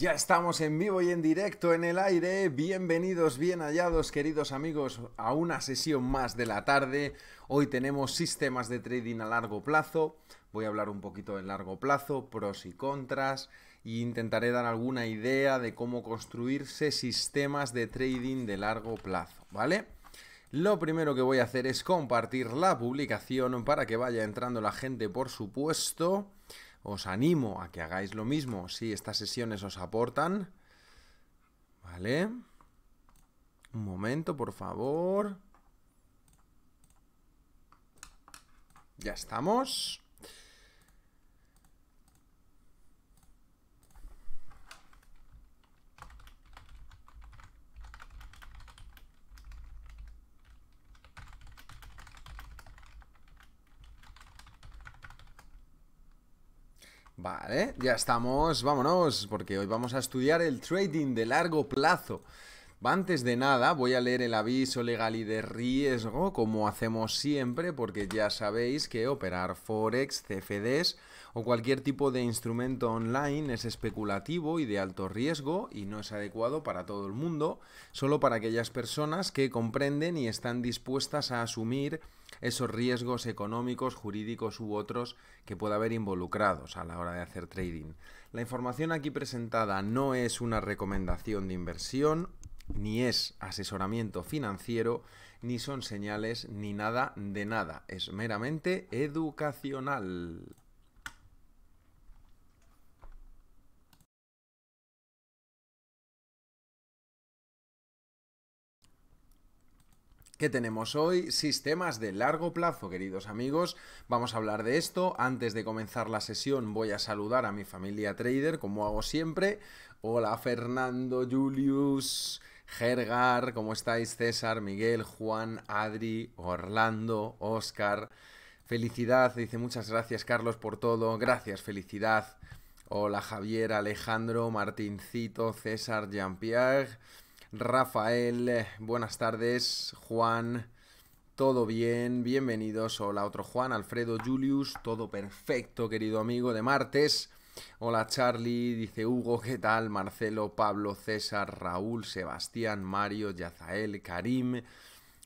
Ya estamos en vivo y en directo en el aire. Bienvenidos, bien hallados, queridos amigos, a una sesión más de la tarde. Hoy tenemos sistemas de trading a largo plazo. Voy a hablar un poquito del largo plazo, pros y contras, e intentaré dar alguna idea de cómo construirse sistemas de trading de largo plazo, ¿vale? Lo primero que voy a hacer es compartir la publicación para que vaya entrando la gente, por supuesto. Os animo a que hagáis lo mismo si estas sesiones os aportan. ¿Vale? Un momento, por favor. Ya estamos. Vale, ya estamos, vámonos, porque hoy vamos a estudiar el trading de largo plazo. Antes de nada, voy a leer el aviso legal y de riesgo, como hacemos siempre, porque ya sabéis que operar Forex, CFDs o cualquier tipo de instrumento online es especulativo y de alto riesgo y no es adecuado para todo el mundo, solo para aquellas personas que comprenden y están dispuestas a asumir esos riesgos económicos, jurídicos u otros que pueda haber involucrados a la hora de hacer trading. La información aquí presentada no es una recomendación de inversión, ni es asesoramiento financiero, ni son señales, ni nada de nada. Es meramente educacional. ¿Qué tenemos hoy? Sistemas de largo plazo, queridos amigos. Vamos a hablar de esto. Antes de comenzar la sesión voy a saludar a mi familia trader, como hago siempre. Hola Fernando, Julius, Gergar, ¿cómo estáis? César, Miguel, Juan, Adri, Orlando, Oscar. Felicidad, dice muchas gracias Carlos por todo. Gracias, felicidad. Hola Javier, Alejandro, Martincito, César, Jean-Pierre. Rafael, eh, buenas tardes, Juan, todo bien, bienvenidos, hola otro Juan, Alfredo Julius, todo perfecto, querido amigo de martes. Hola Charlie, dice Hugo, ¿qué tal? Marcelo, Pablo, César, Raúl, Sebastián, Mario, Yazael, Karim,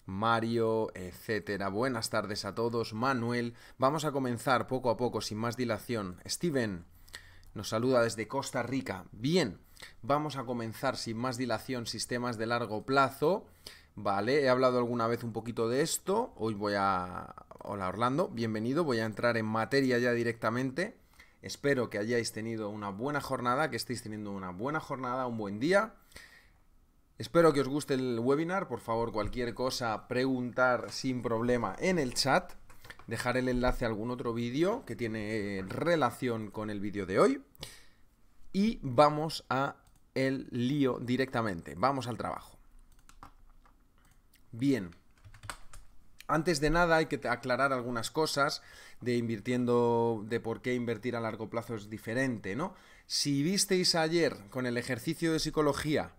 Mario, etcétera. Buenas tardes a todos. Manuel, vamos a comenzar poco a poco, sin más dilación. Steven nos saluda desde Costa Rica. Bien. Vamos a comenzar sin más dilación sistemas de largo plazo. Vale, he hablado alguna vez un poquito de esto. Hoy voy a... Hola Orlando, bienvenido. Voy a entrar en materia ya directamente. Espero que hayáis tenido una buena jornada, que estéis teniendo una buena jornada, un buen día. Espero que os guste el webinar. Por favor, cualquier cosa, preguntar sin problema en el chat. Dejar el enlace a algún otro vídeo que tiene relación con el vídeo de hoy y vamos a el lío directamente. Vamos al trabajo. Bien. Antes de nada hay que aclarar algunas cosas de invirtiendo, de por qué invertir a largo plazo es diferente, ¿no? Si visteis ayer con el ejercicio de psicología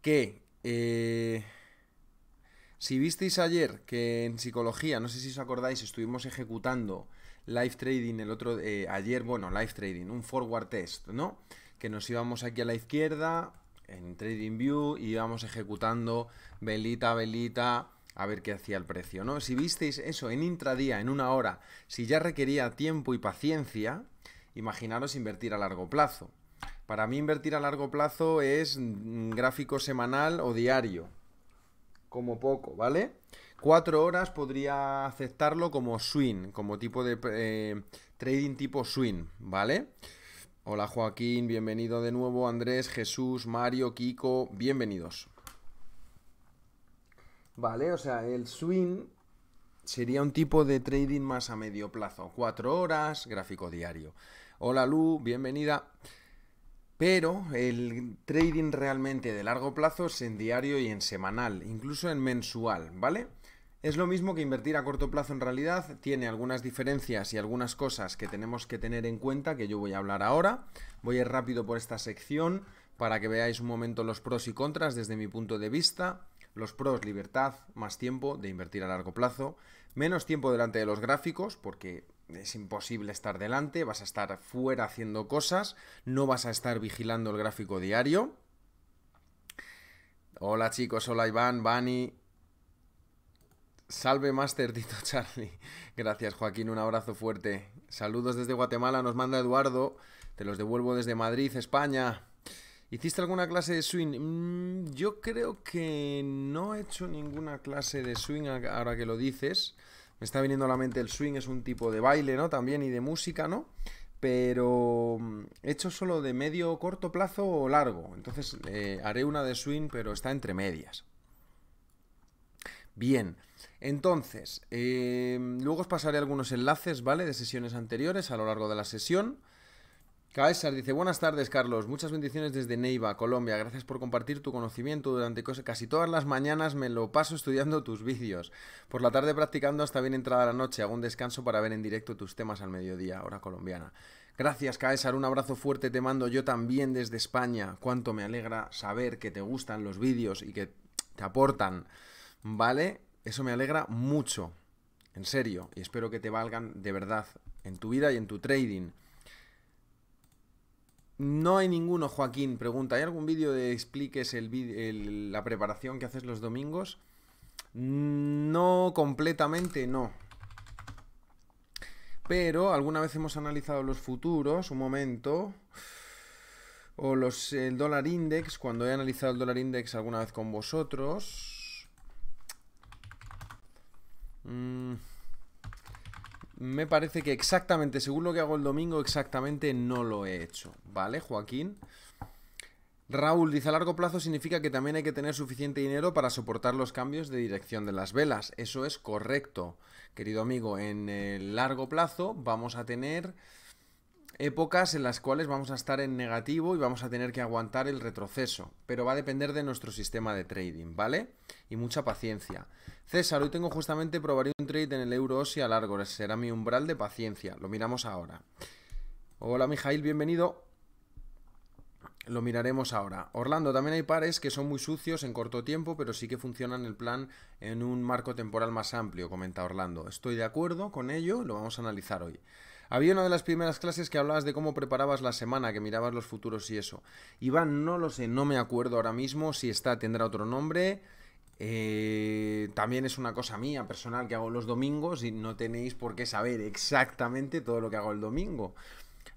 que... Eh, si visteis ayer que en psicología, no sé si os acordáis, estuvimos ejecutando live trading el otro eh, ayer, bueno, live trading, un forward test, ¿no? Que nos íbamos aquí a la izquierda en Trading View y íbamos ejecutando velita velita a ver qué hacía el precio, ¿no? Si visteis eso en intradía, en una hora, si ya requería tiempo y paciencia, imaginaros invertir a largo plazo. Para mí invertir a largo plazo es mm, gráfico semanal o diario, como poco, ¿vale? cuatro horas podría aceptarlo como swing, como tipo de eh, trading tipo swing, ¿vale? Hola Joaquín, bienvenido de nuevo, Andrés, Jesús, Mario, Kiko, bienvenidos. Vale, o sea, el swing sería un tipo de trading más a medio plazo, cuatro horas, gráfico diario. Hola Lu, bienvenida. Pero el trading realmente de largo plazo es en diario y en semanal, incluso en mensual, ¿vale? Es lo mismo que invertir a corto plazo en realidad, tiene algunas diferencias y algunas cosas que tenemos que tener en cuenta que yo voy a hablar ahora. Voy a ir rápido por esta sección para que veáis un momento los pros y contras desde mi punto de vista. Los pros, libertad, más tiempo de invertir a largo plazo, menos tiempo delante de los gráficos, porque es imposible estar delante, vas a estar fuera haciendo cosas, no vas a estar vigilando el gráfico diario. Hola chicos, hola Iván, Bani, Salve Master Tito Charlie. Gracias Joaquín, un abrazo fuerte. Saludos desde Guatemala, nos manda Eduardo. Te los devuelvo desde Madrid, España. ¿Hiciste alguna clase de swing? Mm, yo creo que no he hecho ninguna clase de swing ahora que lo dices. Me está viniendo a la mente el swing, es un tipo de baile, ¿no? También y de música, ¿no? Pero mm, he hecho solo de medio corto plazo o largo. Entonces eh, haré una de swing, pero está entre medias. Bien. Entonces, em, luego os pasaré algunos enlaces, ¿vale? De sesiones anteriores a lo largo de la sesión. Caesar dice, buenas tardes Carlos, muchas bendiciones desde Neiva, Colombia, gracias por compartir tu conocimiento durante casi todas las mañanas me lo paso estudiando tus vídeos, por la tarde practicando hasta bien entrada la noche, hago un descanso para ver en directo tus temas al mediodía, hora colombiana. Gracias Caesar, un abrazo fuerte te mando yo también desde España, cuánto me alegra saber que te gustan los vídeos y que te aportan, ¿vale? Eso me alegra mucho, en serio, y espero que te valgan de verdad en tu vida y en tu trading. No hay ninguno, Joaquín. Pregunta, ¿hay algún vídeo de expliques la preparación que haces los domingos? Mm, no completamente, no. Pero alguna vez hemos analizado los futuros, un momento, o los, el dólar index, cuando he analizado el dólar index alguna vez con vosotros, Mm, me parece que exactamente, según lo que hago el domingo, exactamente no lo he hecho. ¿Vale, Joaquín? Raúl dice a largo plazo significa que también hay que tener suficiente dinero para soportar los cambios de dirección de las velas. Eso es correcto, querido amigo. En el largo plazo vamos a tener épocas en las cuales vamos a estar en negativo y vamos a tener que aguantar el retroceso. Pero va a depender de nuestro sistema de trading, ¿vale? Y mucha paciencia. César, hoy tengo justamente probaré un trade en el euro si a largo. será mi umbral de paciencia. Lo miramos ahora. Hola, Mijail, bienvenido. Lo miraremos ahora. Orlando, también hay pares que son muy sucios en corto tiempo, pero sí que funcionan el plan en un marco temporal más amplio, comenta Orlando. Estoy de acuerdo con ello, lo vamos a analizar hoy. Había una de las primeras clases que hablabas de cómo preparabas la semana, que mirabas los futuros y eso. Iván, no lo sé, no me acuerdo ahora mismo si está, tendrá otro nombre. Eh, también es una cosa mía, personal, que hago los domingos y no tenéis por qué saber exactamente todo lo que hago el domingo.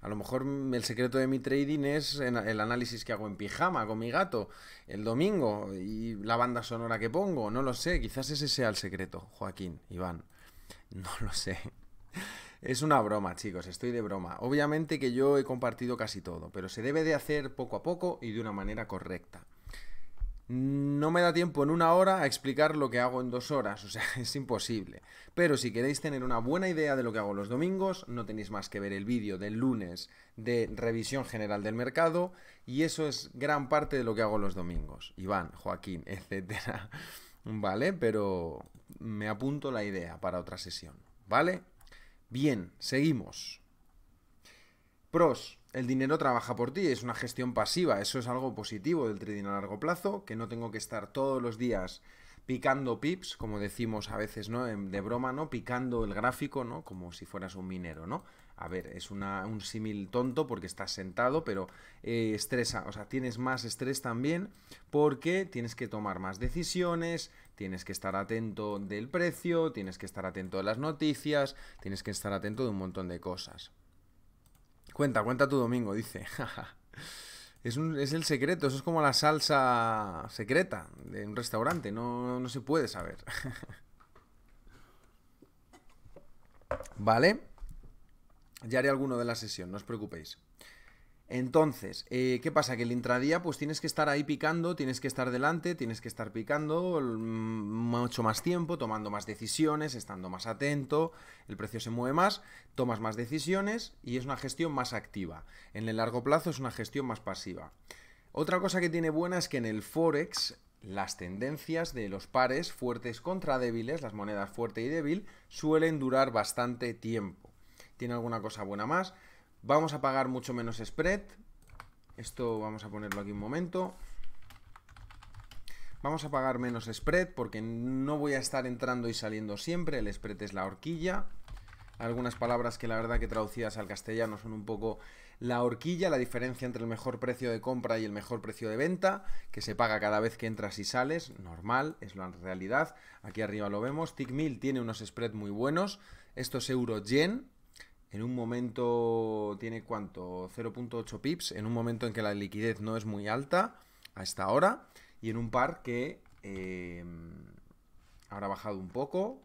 A lo mejor el secreto de mi trading es el análisis que hago en pijama con mi gato el domingo y la banda sonora que pongo. No lo sé, quizás ese sea el secreto, Joaquín, Iván. No lo sé. Es una broma, chicos, estoy de broma. Obviamente que yo he compartido casi todo, pero se debe de hacer poco a poco y de una manera correcta no me da tiempo en una hora a explicar lo que hago en dos horas, o sea, es imposible. Pero si queréis tener una buena idea de lo que hago los domingos, no tenéis más que ver el vídeo del lunes de revisión general del mercado y eso es gran parte de lo que hago los domingos. Iván, Joaquín, etcétera. ¿Vale? Pero me apunto la idea para otra sesión, ¿vale? Bien, seguimos. Pros, el dinero trabaja por ti, es una gestión pasiva, eso es algo positivo del trading a largo plazo, que no tengo que estar todos los días picando pips, como decimos a veces, ¿no? Em, de broma, ¿no? Picando el gráfico, ¿no? Como si fueras un minero, ¿no? A ver, es un símil tonto porque estás sentado, pero eh, estresa, o sea, tienes más estrés también porque tienes que tomar más decisiones, tienes que estar atento del precio, tienes que estar atento de las noticias, tienes que estar atento de un montón de cosas. Cuenta, cuenta tu domingo, dice. es, es el secreto, eso es como la salsa secreta de un restaurante, no, no se puede saber. ¿Vale? Ya haré alguno de la sesión, no os preocupéis. Entonces, eh, ¿qué pasa? Que el intradía, pues tienes que estar ahí picando, tienes que estar delante, tienes que estar picando mm, mucho más tiempo, tomando más decisiones, estando más atento, el precio se mueve más, tomas más decisiones y es una gestión más activa. En el largo plazo es una gestión más pasiva. Otra cosa que tiene buena es que en el Forex las tendencias de los pares fuertes contra débiles, las monedas fuerte y débil, suelen durar bastante tiempo. Tiene alguna cosa buena más Vamos a pagar mucho menos spread. Esto vamos a ponerlo aquí un momento. Vamos a pagar menos spread porque no voy a estar entrando y saliendo siempre. El spread es la horquilla. Algunas palabras que la verdad que traducidas al castellano son un poco la horquilla, la diferencia entre el mejor precio de compra y el mejor precio de venta, que se paga cada vez que entras y sales, normal, es la realidad. Aquí arriba lo vemos. TickMill tiene unos spread muy buenos. Esto es euro-yen, en un momento tiene cuánto? 0.8 pips, en un momento en que la liquidez no es muy alta a esta hora, y en un par que eh, em, habrá bajado un poco,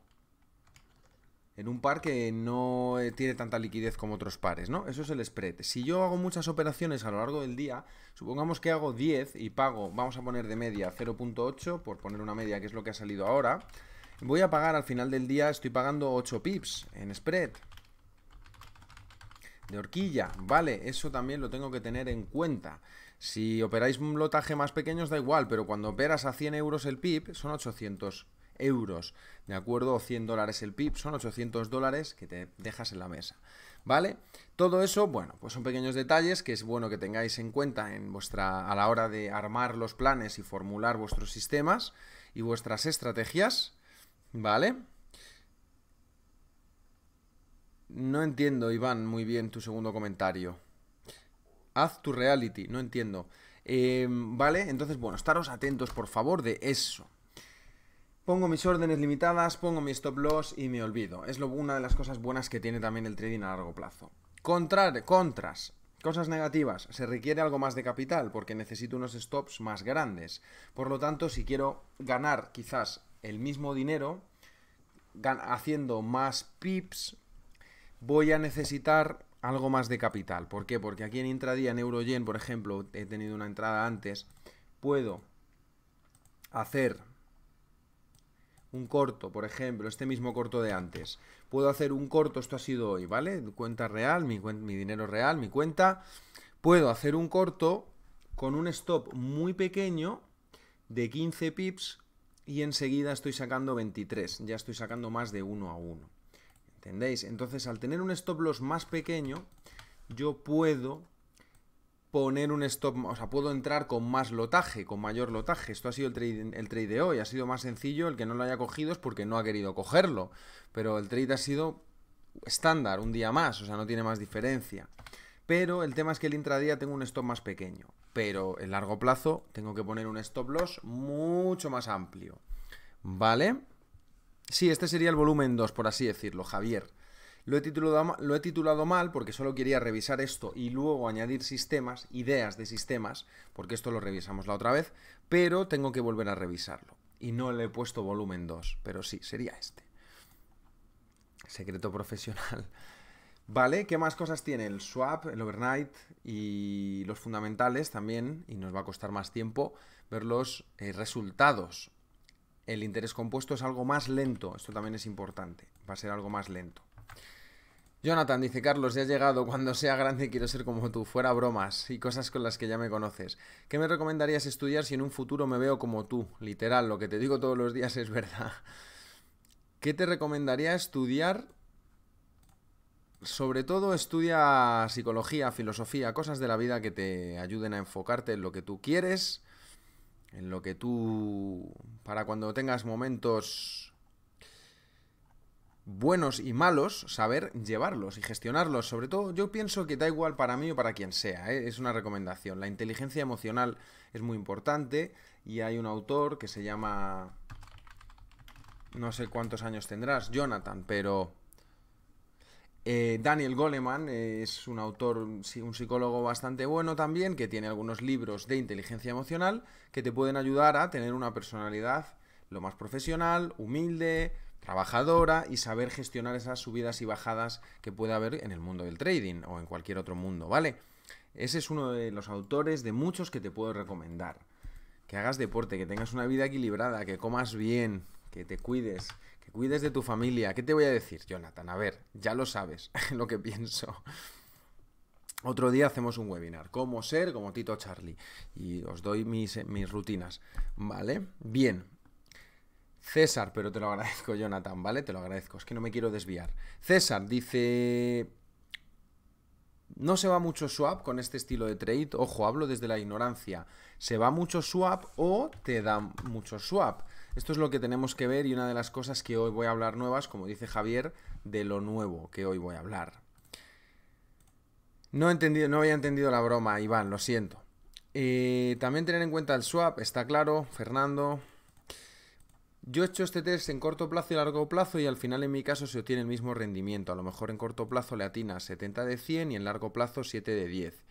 en un par que no eh, tiene tanta liquidez como otros pares, ¿no? Eso es el spread. Si yo hago muchas operaciones a lo largo del día, supongamos que hago 10 y pago, vamos a poner de media 0.8, por poner una media que es lo que ha salido ahora, voy a pagar al final del día, estoy pagando 8 pips en spread de horquilla, vale, eso también lo tengo que tener en cuenta. Si operáis un lotaje más pequeño os da igual, pero cuando operas a 100 euros el PIB son 800 euros, ¿de acuerdo? 100 dólares el PIB, son 800 dólares que te dejas en la mesa, ¿vale? Todo eso, bueno, pues son pequeños detalles que es bueno que tengáis en cuenta en vuestra, a la hora de armar los planes y formular vuestros sistemas y vuestras estrategias, ¿vale? No entiendo, Iván, muy bien tu segundo comentario. Haz tu reality, no entiendo. Em, vale, entonces, bueno, estaros atentos, por favor, de eso. Pongo mis órdenes limitadas, pongo mi stop loss y me olvido. Es una de las cosas buenas que tiene también el trading a largo plazo. Contrar, contras, cosas negativas. Se requiere algo más de capital porque necesito unos stops más grandes. Por lo tanto, si quiero ganar quizás el mismo dinero, haciendo más pips, voy a necesitar algo más de capital. ¿Por qué? Porque aquí en intradía, en Eurogen, por ejemplo, he tenido una entrada antes, puedo hacer un corto, por ejemplo, este mismo corto de antes. Puedo hacer un corto, esto ha sido hoy, ¿vale? Cuenta real, mi, dinero real, mi cuenta. Puedo hacer un corto con un stop muy pequeño de 15 pips y enseguida estoy sacando 23. Ya estoy sacando más de uno a uno. ¿Entendéis? Entonces, al tener un stop loss más pequeño, yo puedo poner un stop, o sea, puedo entrar con más lotaje, con mayor lotaje. Esto ha sido el trade, el de hoy, ha sido más sencillo, el que no lo haya cogido es porque no ha querido cogerlo, pero el trade ha sido estándar, un día más, o sea, no tiene más diferencia. Pero el tema es que el intradía tengo un stop más pequeño, pero en largo plazo tengo que poner un stop loss mucho más amplio, ¿vale? Sí, este sería el volumen 2, por así decirlo, Javier. Lo he, titulado, mal porque solo quería revisar esto y luego añadir sistemas, ideas de sistemas, porque esto lo revisamos la otra vez, pero tengo que volver a revisarlo. Y no le he puesto volumen 2, pero sí, sería este. Secreto profesional. Vale, ¿qué más cosas tiene? El swap, el overnight y los fundamentales también, y nos va a costar más tiempo ver los eh, resultados el interés compuesto es algo más lento, esto también es importante, va a ser algo más lento. Jonathan dice, Carlos, ya ha llegado, cuando sea grande quiero ser como tú, fuera bromas y cosas con las que ya me conoces. ¿Qué me recomendarías estudiar si en un futuro me veo como tú? Literal, lo que te digo todos los días es verdad. ¿Qué te recomendaría estudiar? Sobre todo estudia psicología, filosofía, cosas de la vida que te ayuden a enfocarte en lo que tú quieres en lo que tú, para cuando tengas momentos buenos y malos, saber llevarlos y gestionarlos. Sobre todo, yo pienso que da igual para mí o para quien sea, ¿eh? es una recomendación. La inteligencia emocional es muy importante y hay un autor que se llama... No sé cuántos años tendrás, Jonathan, pero eh, Daniel Goleman eh, es un autor, un psicólogo bastante bueno también, que tiene algunos libros de inteligencia emocional que te pueden ayudar a tener una personalidad lo más profesional, humilde, trabajadora y saber gestionar esas subidas y bajadas que puede haber en el mundo del trading o en cualquier otro mundo, ¿vale? Ese es uno de los autores de muchos que te puedo recomendar. Que hagas deporte, que tengas una vida equilibrada, que comas bien, que te cuides, cuides de tu familia. ¿Qué te voy a decir, Jonathan? A ver, ya lo sabes lo que pienso. Otro día hacemos un webinar, cómo ser como Tito Charlie. Y os doy mis, mis rutinas, ¿vale? Bien. César, pero te lo agradezco, Jonathan, ¿vale? Te lo agradezco, es que no me quiero desviar. César dice... No se va mucho swap con este estilo de trade. Ojo, hablo desde la ignorancia. Se va mucho swap o te dan mucho swap. Esto es lo que tenemos que ver y una de las cosas que hoy voy a hablar nuevas, como dice Javier, de lo nuevo que hoy voy a hablar. No, entendido, no había entendido la broma, Iván, lo siento. Eh, también tener en cuenta el swap, está claro, Fernando. Yo he hecho este test en corto plazo y largo plazo y al final en mi caso se obtiene el mismo rendimiento. A lo mejor en corto plazo le atina 70 de 100 y en largo plazo 7 de 10.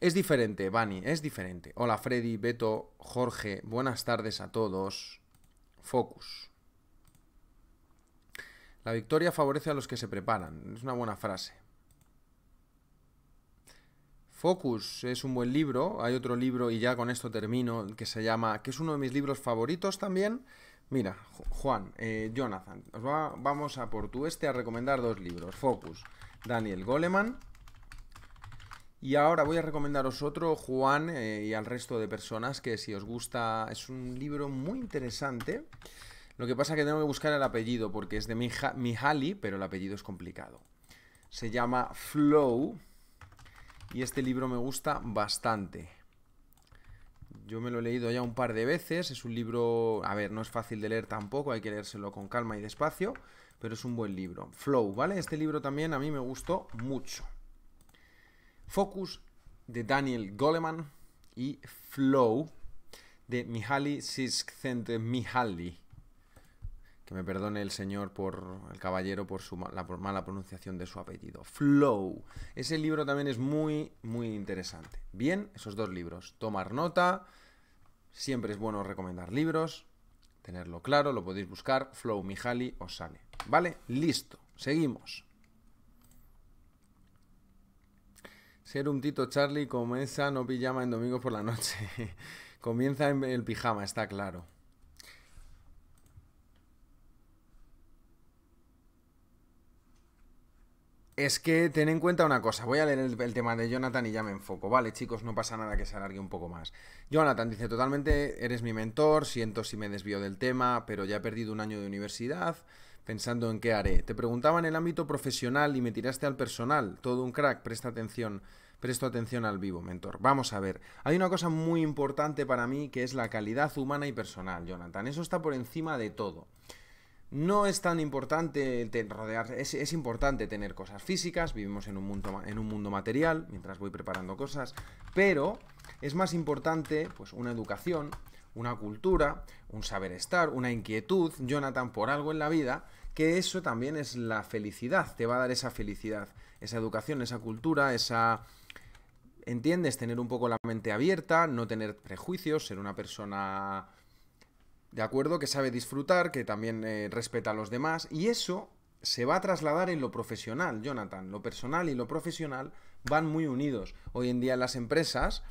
Es diferente, Bani, es diferente. Hola Freddy, Beto, Jorge, buenas tardes a todos. Focus. La victoria favorece a los que se preparan. Es una buena frase. Focus es un buen libro. Hay otro libro, y ya con esto termino, que se llama, que es uno de mis libros favoritos también. Mira, Juan, eh, Jonathan, vamos a por tu este a recomendar dos libros. Focus, Daniel Goleman, y ahora voy a recomendaros otro, Juan, eh, y al resto de personas, que si os gusta, es un libro muy interesante. Lo que pasa es que tengo que buscar el apellido, porque es de mi Mihaly, pero el apellido es complicado. Se llama Flow, y este libro me gusta bastante. Yo me lo he leído ya un par de veces, es un libro, a ver, no es fácil de leer tampoco, hay que leérselo con calma y despacio, pero es un buen libro. Flow, ¿vale? Este libro también a mí me gustó mucho. Focus de Daniel Goleman y Flow de Mihaly Csikszentmihalyi. Que me perdone el señor por el caballero por su la mala pronunciación de su apellido. Flow. Ese libro también es muy muy interesante. Bien, esos dos libros. Tomar nota. Siempre es bueno recomendar libros. Tenerlo claro, lo podéis buscar. Flow Mihaly os sale. ¿Vale? Listo. Seguimos. Ser un tito Charlie comienza no pijama en domingo por la noche. comienza en el pijama, está claro. Es que ten en cuenta una cosa, voy a leer el, el, tema de Jonathan y ya me enfoco. Vale, chicos, no pasa nada que se alargue un poco más. Jonathan dice, totalmente, eres mi mentor, siento si me desvío del tema, pero ya he perdido un año de universidad pensando en qué haré. Te preguntaba en el ámbito profesional y me tiraste al personal, todo un crack, presta atención. Presto atención al vivo, mentor. Vamos a ver. Hay una cosa muy importante para mí que es la calidad humana y personal, Jonathan. Eso está por encima de todo. No es tan importante rodear, es, es, importante tener cosas físicas, vivimos en un, mundo, en un mundo material, mientras voy preparando cosas, pero es más importante pues, una educación, una cultura, un saber estar, una inquietud, Jonathan, por algo en la vida, que eso también es la felicidad, te va a dar esa felicidad, esa educación, esa cultura, esa ¿Entiendes? Tener un poco la mente abierta, no tener prejuicios, ser una persona de acuerdo que sabe disfrutar, que también eh, respeta a los demás. Y eso se va a trasladar en lo profesional, Jonathan. Lo personal y lo profesional van muy unidos. Hoy en día las empresas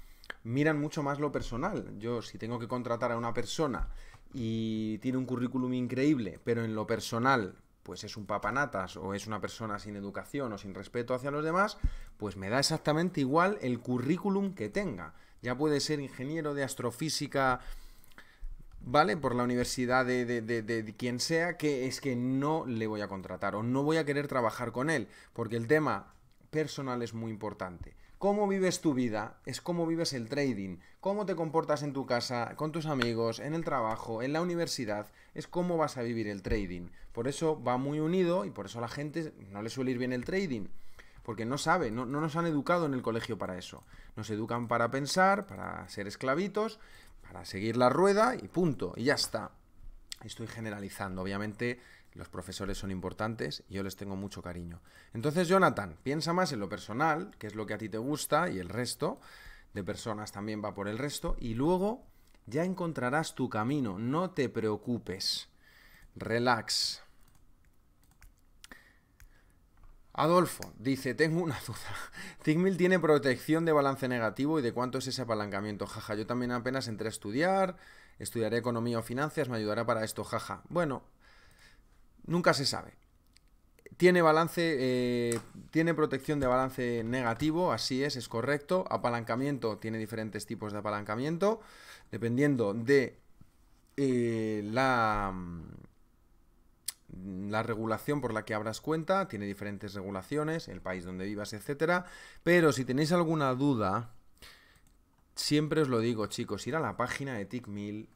miran mucho más lo personal. Yo si tengo que contratar a una persona y tiene un currículum increíble, pero en lo personal pues es un papanatas o es una persona sin educación o sin respeto hacia los demás, pues me da exactamente igual el currículum que tenga. Ya puede ser ingeniero de astrofísica, ¿vale? Por la universidad de, quien sea, que es que no le voy a contratar o no voy a querer trabajar con él, porque el tema personal es muy importante cómo vives tu vida es cómo vives el trading, cómo te comportas en tu casa, con tus amigos, en el trabajo, en la universidad, es cómo vas a vivir el trading. Por eso va muy unido y por eso a la gente no le suele ir bien el trading, porque no sabe, no, no nos han educado en el colegio para eso. Nos educan para pensar, para ser esclavitos, para seguir la rueda y punto, y ya está. Estoy generalizando, obviamente los profesores son importantes y yo les tengo mucho cariño. Entonces, Jonathan, piensa más en lo personal, que es lo que a ti te gusta, y el resto de personas también va por el resto, y luego ya encontrarás tu camino, no te preocupes. Relax. Adolfo dice, tengo una duda. Zigmil tiene protección de balance negativo y de cuánto es ese apalancamiento, jaja. Yo también apenas entré a estudiar, estudiaré economía o finanzas, me ayudará para esto, jaja. Bueno, nunca se sabe. Tiene balance, eh, tiene protección de balance negativo, así es, es correcto. Apalancamiento, tiene diferentes tipos de apalancamiento, dependiendo de eh, la, mm, la regulación por la que abras cuenta, tiene diferentes regulaciones, el país donde vivas, etcétera. Pero si tenéis alguna duda, siempre os lo digo, chicos, ir a la página de TICMIL,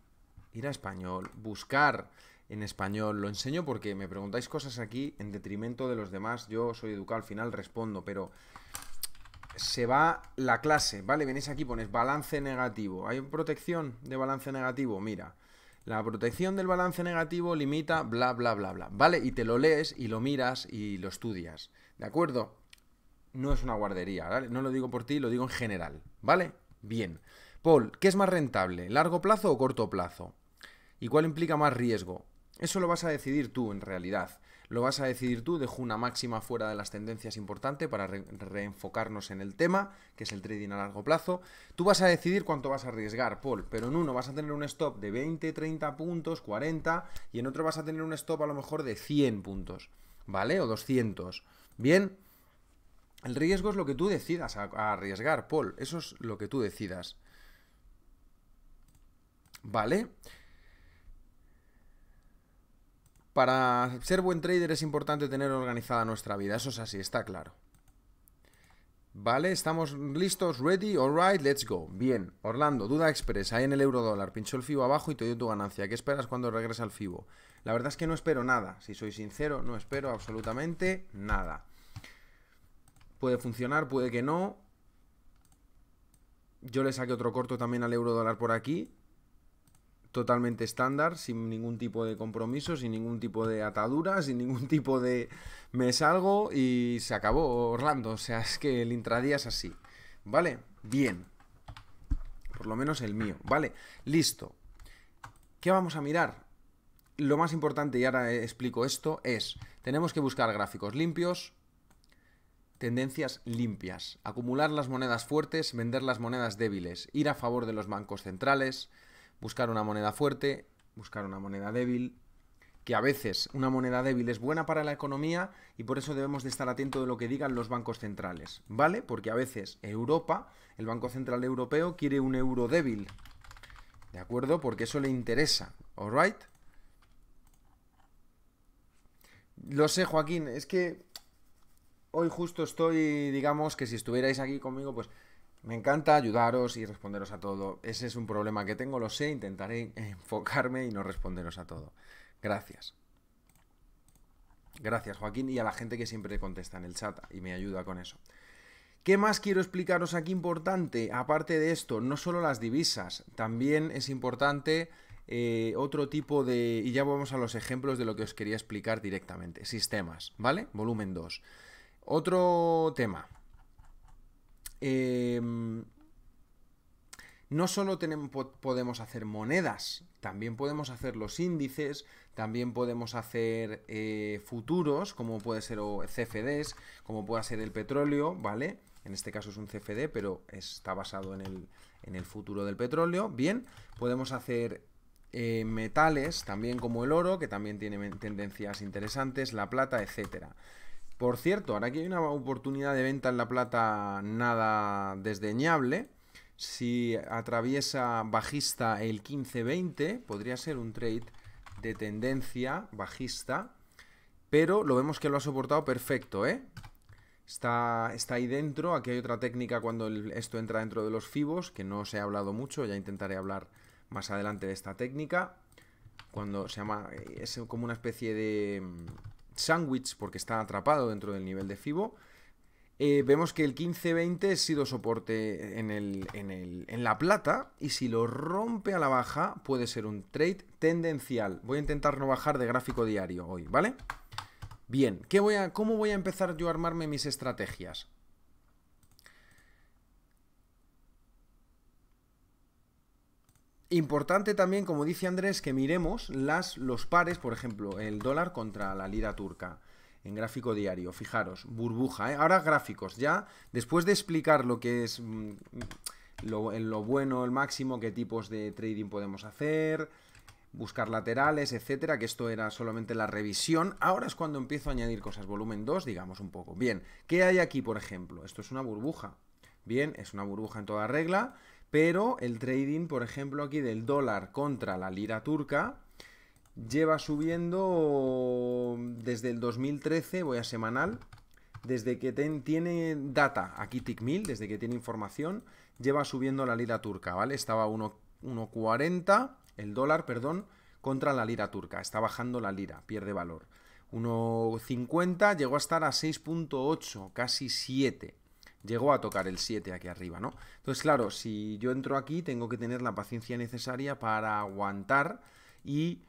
ir a español, buscar en español. Lo enseño porque me preguntáis cosas aquí en detrimento de los demás. Yo soy educado, al final respondo, pero se va la clase, ¿vale? Venís aquí, pones balance negativo. ¿Hay protección de balance negativo? Mira, la protección del balance negativo limita bla, bla, bla, bla, ¿vale? Y te lo lees y lo miras y lo estudias, ¿de acuerdo? No es una guardería, ¿vale? No lo digo por ti, lo digo en general, ¿vale? Bien. Paul, ¿qué es más rentable? ¿Largo plazo o corto plazo? ¿Y cuál implica más riesgo? Eso lo vas a decidir tú en realidad. Lo vas a decidir tú. Dejo una máxima fuera de las tendencias importante para reenfocarnos en el tema, que es el trading a largo plazo. Tú vas a decidir cuánto vas a arriesgar, Paul, pero en uno vas a tener un stop de 20, 30 puntos, 40 y en otro vas a tener un stop a lo mejor de 100 puntos, ¿vale? O 200. Bien. El riesgo es lo que tú decidas arriesgar, Paul. Eso es lo que tú decidas. ¿Vale? Para ser buen trader es importante tener organizada nuestra vida, eso es así, está claro. Vale, estamos listos, ready, alright, let's go. Bien, Orlando, duda express, ahí en el euro dólar, pinchó el FIBO abajo y te dio tu ganancia. ¿Qué esperas cuando regresa al FIBO? La verdad es que no espero nada, si soy sincero, no espero absolutamente nada. Puede funcionar, puede que no. Yo le saqué otro corto también al euro dólar por aquí, totalmente estándar, sin ningún tipo de compromiso, sin ningún tipo de atadura, sin ningún tipo de me salgo y se acabó Orlando. O sea, es que el intradía es así. ¿Vale? Bien. Por lo menos el mío. ¿Vale? Listo. ¿Qué vamos a mirar? Lo más importante, y ahora explico esto, es, tenemos que buscar gráficos limpios, tendencias limpias, acumular las monedas fuertes, vender las monedas débiles, ir a favor de los bancos centrales, buscar una moneda fuerte, buscar una moneda débil, que a veces una moneda débil es buena para la economía y por eso debemos de estar atentos de lo que digan los bancos centrales, ¿vale? Porque a veces Europa, el Banco Central Europeo, quiere un euro débil, ¿de acuerdo? Porque eso le interesa, ¿alright? Lo sé, Joaquín, es que hoy justo estoy, digamos, que si estuvierais aquí conmigo, pues me encanta ayudaros y responderos a todo. Ese es un problema que tengo, lo sé, intentaré enfocarme y no responderos a todo. Gracias. Gracias, Joaquín, y a la gente que siempre contesta en el chat y me ayuda con eso. ¿Qué más quiero explicaros aquí importante? Aparte de esto, no solo las divisas, también es importante eh, otro tipo de... Y ya vamos a los ejemplos de lo que os quería explicar directamente. Sistemas, ¿vale? Volumen 2. Otro tema, Em, no solo podemos hacer monedas, también podemos hacer los índices, también podemos hacer eh, futuros, como puede ser CFDs, como puede ser el petróleo, ¿vale? En este caso es un CFD, pero está basado en el, futuro del petróleo. Bien, podemos hacer eh, metales, también como el oro, que también tiene tendencias interesantes, la plata, etcétera. Por cierto, ahora aquí hay una oportunidad de venta en La Plata nada desdeñable, si atraviesa bajista el 15-20, podría ser un trade de tendencia bajista, pero lo vemos que lo ha soportado perfecto, ¿eh? Está, está ahí dentro, aquí hay otra técnica cuando esto entra dentro de los fibos, que no se ha hablado mucho, ya intentaré hablar más adelante de esta técnica, cuando se llama, es como una especie de sándwich porque está atrapado dentro del nivel de FIBO. Eh, vemos que el 15-20 ha sido soporte en, la plata y si lo rompe a la baja puede ser un trade tendencial. Voy a intentar no bajar de gráfico diario hoy, ¿vale? Bien, ¿qué voy a, ¿cómo voy a empezar yo a armarme mis estrategias? Importante también, como dice Andrés, que miremos las, los pares, por ejemplo, el dólar contra la lira turca en gráfico diario. Fijaros, burbuja. ¿eh? Ahora gráficos. Ya, después de explicar lo que es mm, lo, lo, bueno, el máximo, qué tipos de trading podemos hacer, buscar laterales, etcétera, que esto era solamente la revisión. Ahora es cuando empiezo a añadir cosas. Volumen 2, digamos un poco. Bien, ¿qué hay aquí, por ejemplo? Esto es una burbuja. Bien, es una burbuja en toda regla. Pero el trading, por ejemplo, aquí del dólar contra la lira turca, lleva subiendo desde el 2013, voy a semanal, desde que tiene data, aquí TIC1000, desde que tiene información, lleva subiendo la lira turca, ¿vale? Estaba 1,40, el dólar, perdón, contra la lira turca, está bajando la lira, pierde valor. 1,50 llegó a estar a 6,8, casi 7 llegó a tocar el 7 aquí arriba, ¿no? Entonces, claro, si yo entro aquí, tengo que tener la paciencia necesaria para aguantar y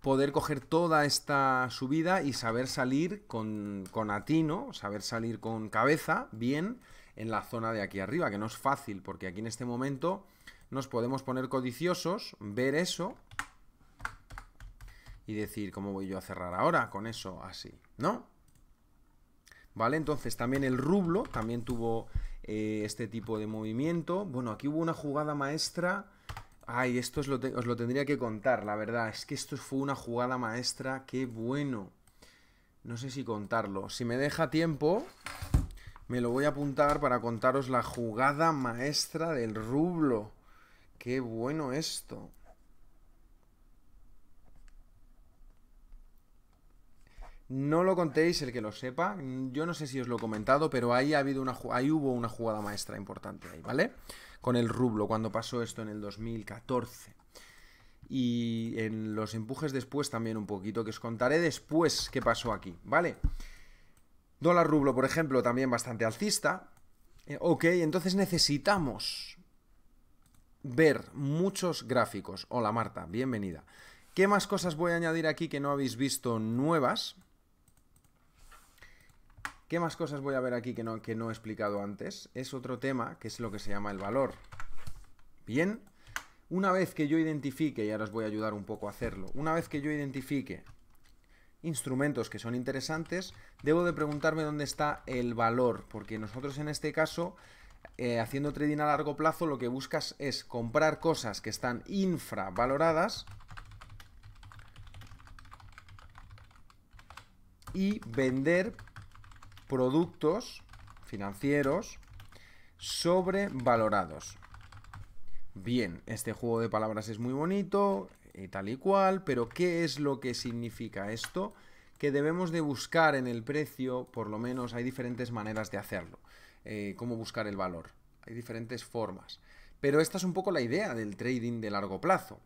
poder coger toda esta subida y saber salir con, atino, saber salir con cabeza bien en la zona de aquí arriba, que no es fácil, porque aquí en este momento nos podemos poner codiciosos, ver eso y decir, ¿cómo voy yo a cerrar ahora con eso así? ¿No? ¿vale? Entonces también el rublo, también tuvo eh, este tipo de movimiento. Bueno, aquí hubo una jugada maestra. Ay, esto lo, os lo tendría que contar, la verdad. Es que esto fue una jugada maestra, qué bueno. No sé si contarlo. Si me deja tiempo, me lo voy a apuntar para contaros la jugada maestra del rublo. Qué bueno esto. No lo contéis el que lo sepa. Yo no sé si os lo he comentado, pero ahí, ha habido una, ahí hubo una jugada maestra importante ahí, ¿vale? Con el rublo, cuando pasó esto en el 2014. Y en los empujes después también un poquito, que os contaré después qué pasó aquí, ¿vale? Dólar rublo, por ejemplo, también bastante alcista. Eh, ok, entonces necesitamos ver muchos gráficos. Hola Marta, bienvenida. ¿Qué más cosas voy a añadir aquí que no habéis visto nuevas? ¿Qué más cosas voy a ver aquí que no, que no he explicado antes? Es otro tema, que es lo que se llama el valor. Bien, una vez que yo identifique, y ahora os voy a ayudar un poco a hacerlo, una vez que yo identifique instrumentos que son interesantes, debo de preguntarme dónde está el valor, porque nosotros en este caso, eh, haciendo trading a largo plazo, lo que buscas es comprar cosas que están infravaloradas y vender productos financieros sobrevalorados. Bien, este juego de palabras es muy bonito y eh, tal y cual, pero ¿qué es lo que significa esto? Que debemos de buscar en el precio, por lo menos hay diferentes maneras de hacerlo, eh, cómo buscar el valor, hay diferentes formas. Pero esta es un poco la idea del trading de largo plazo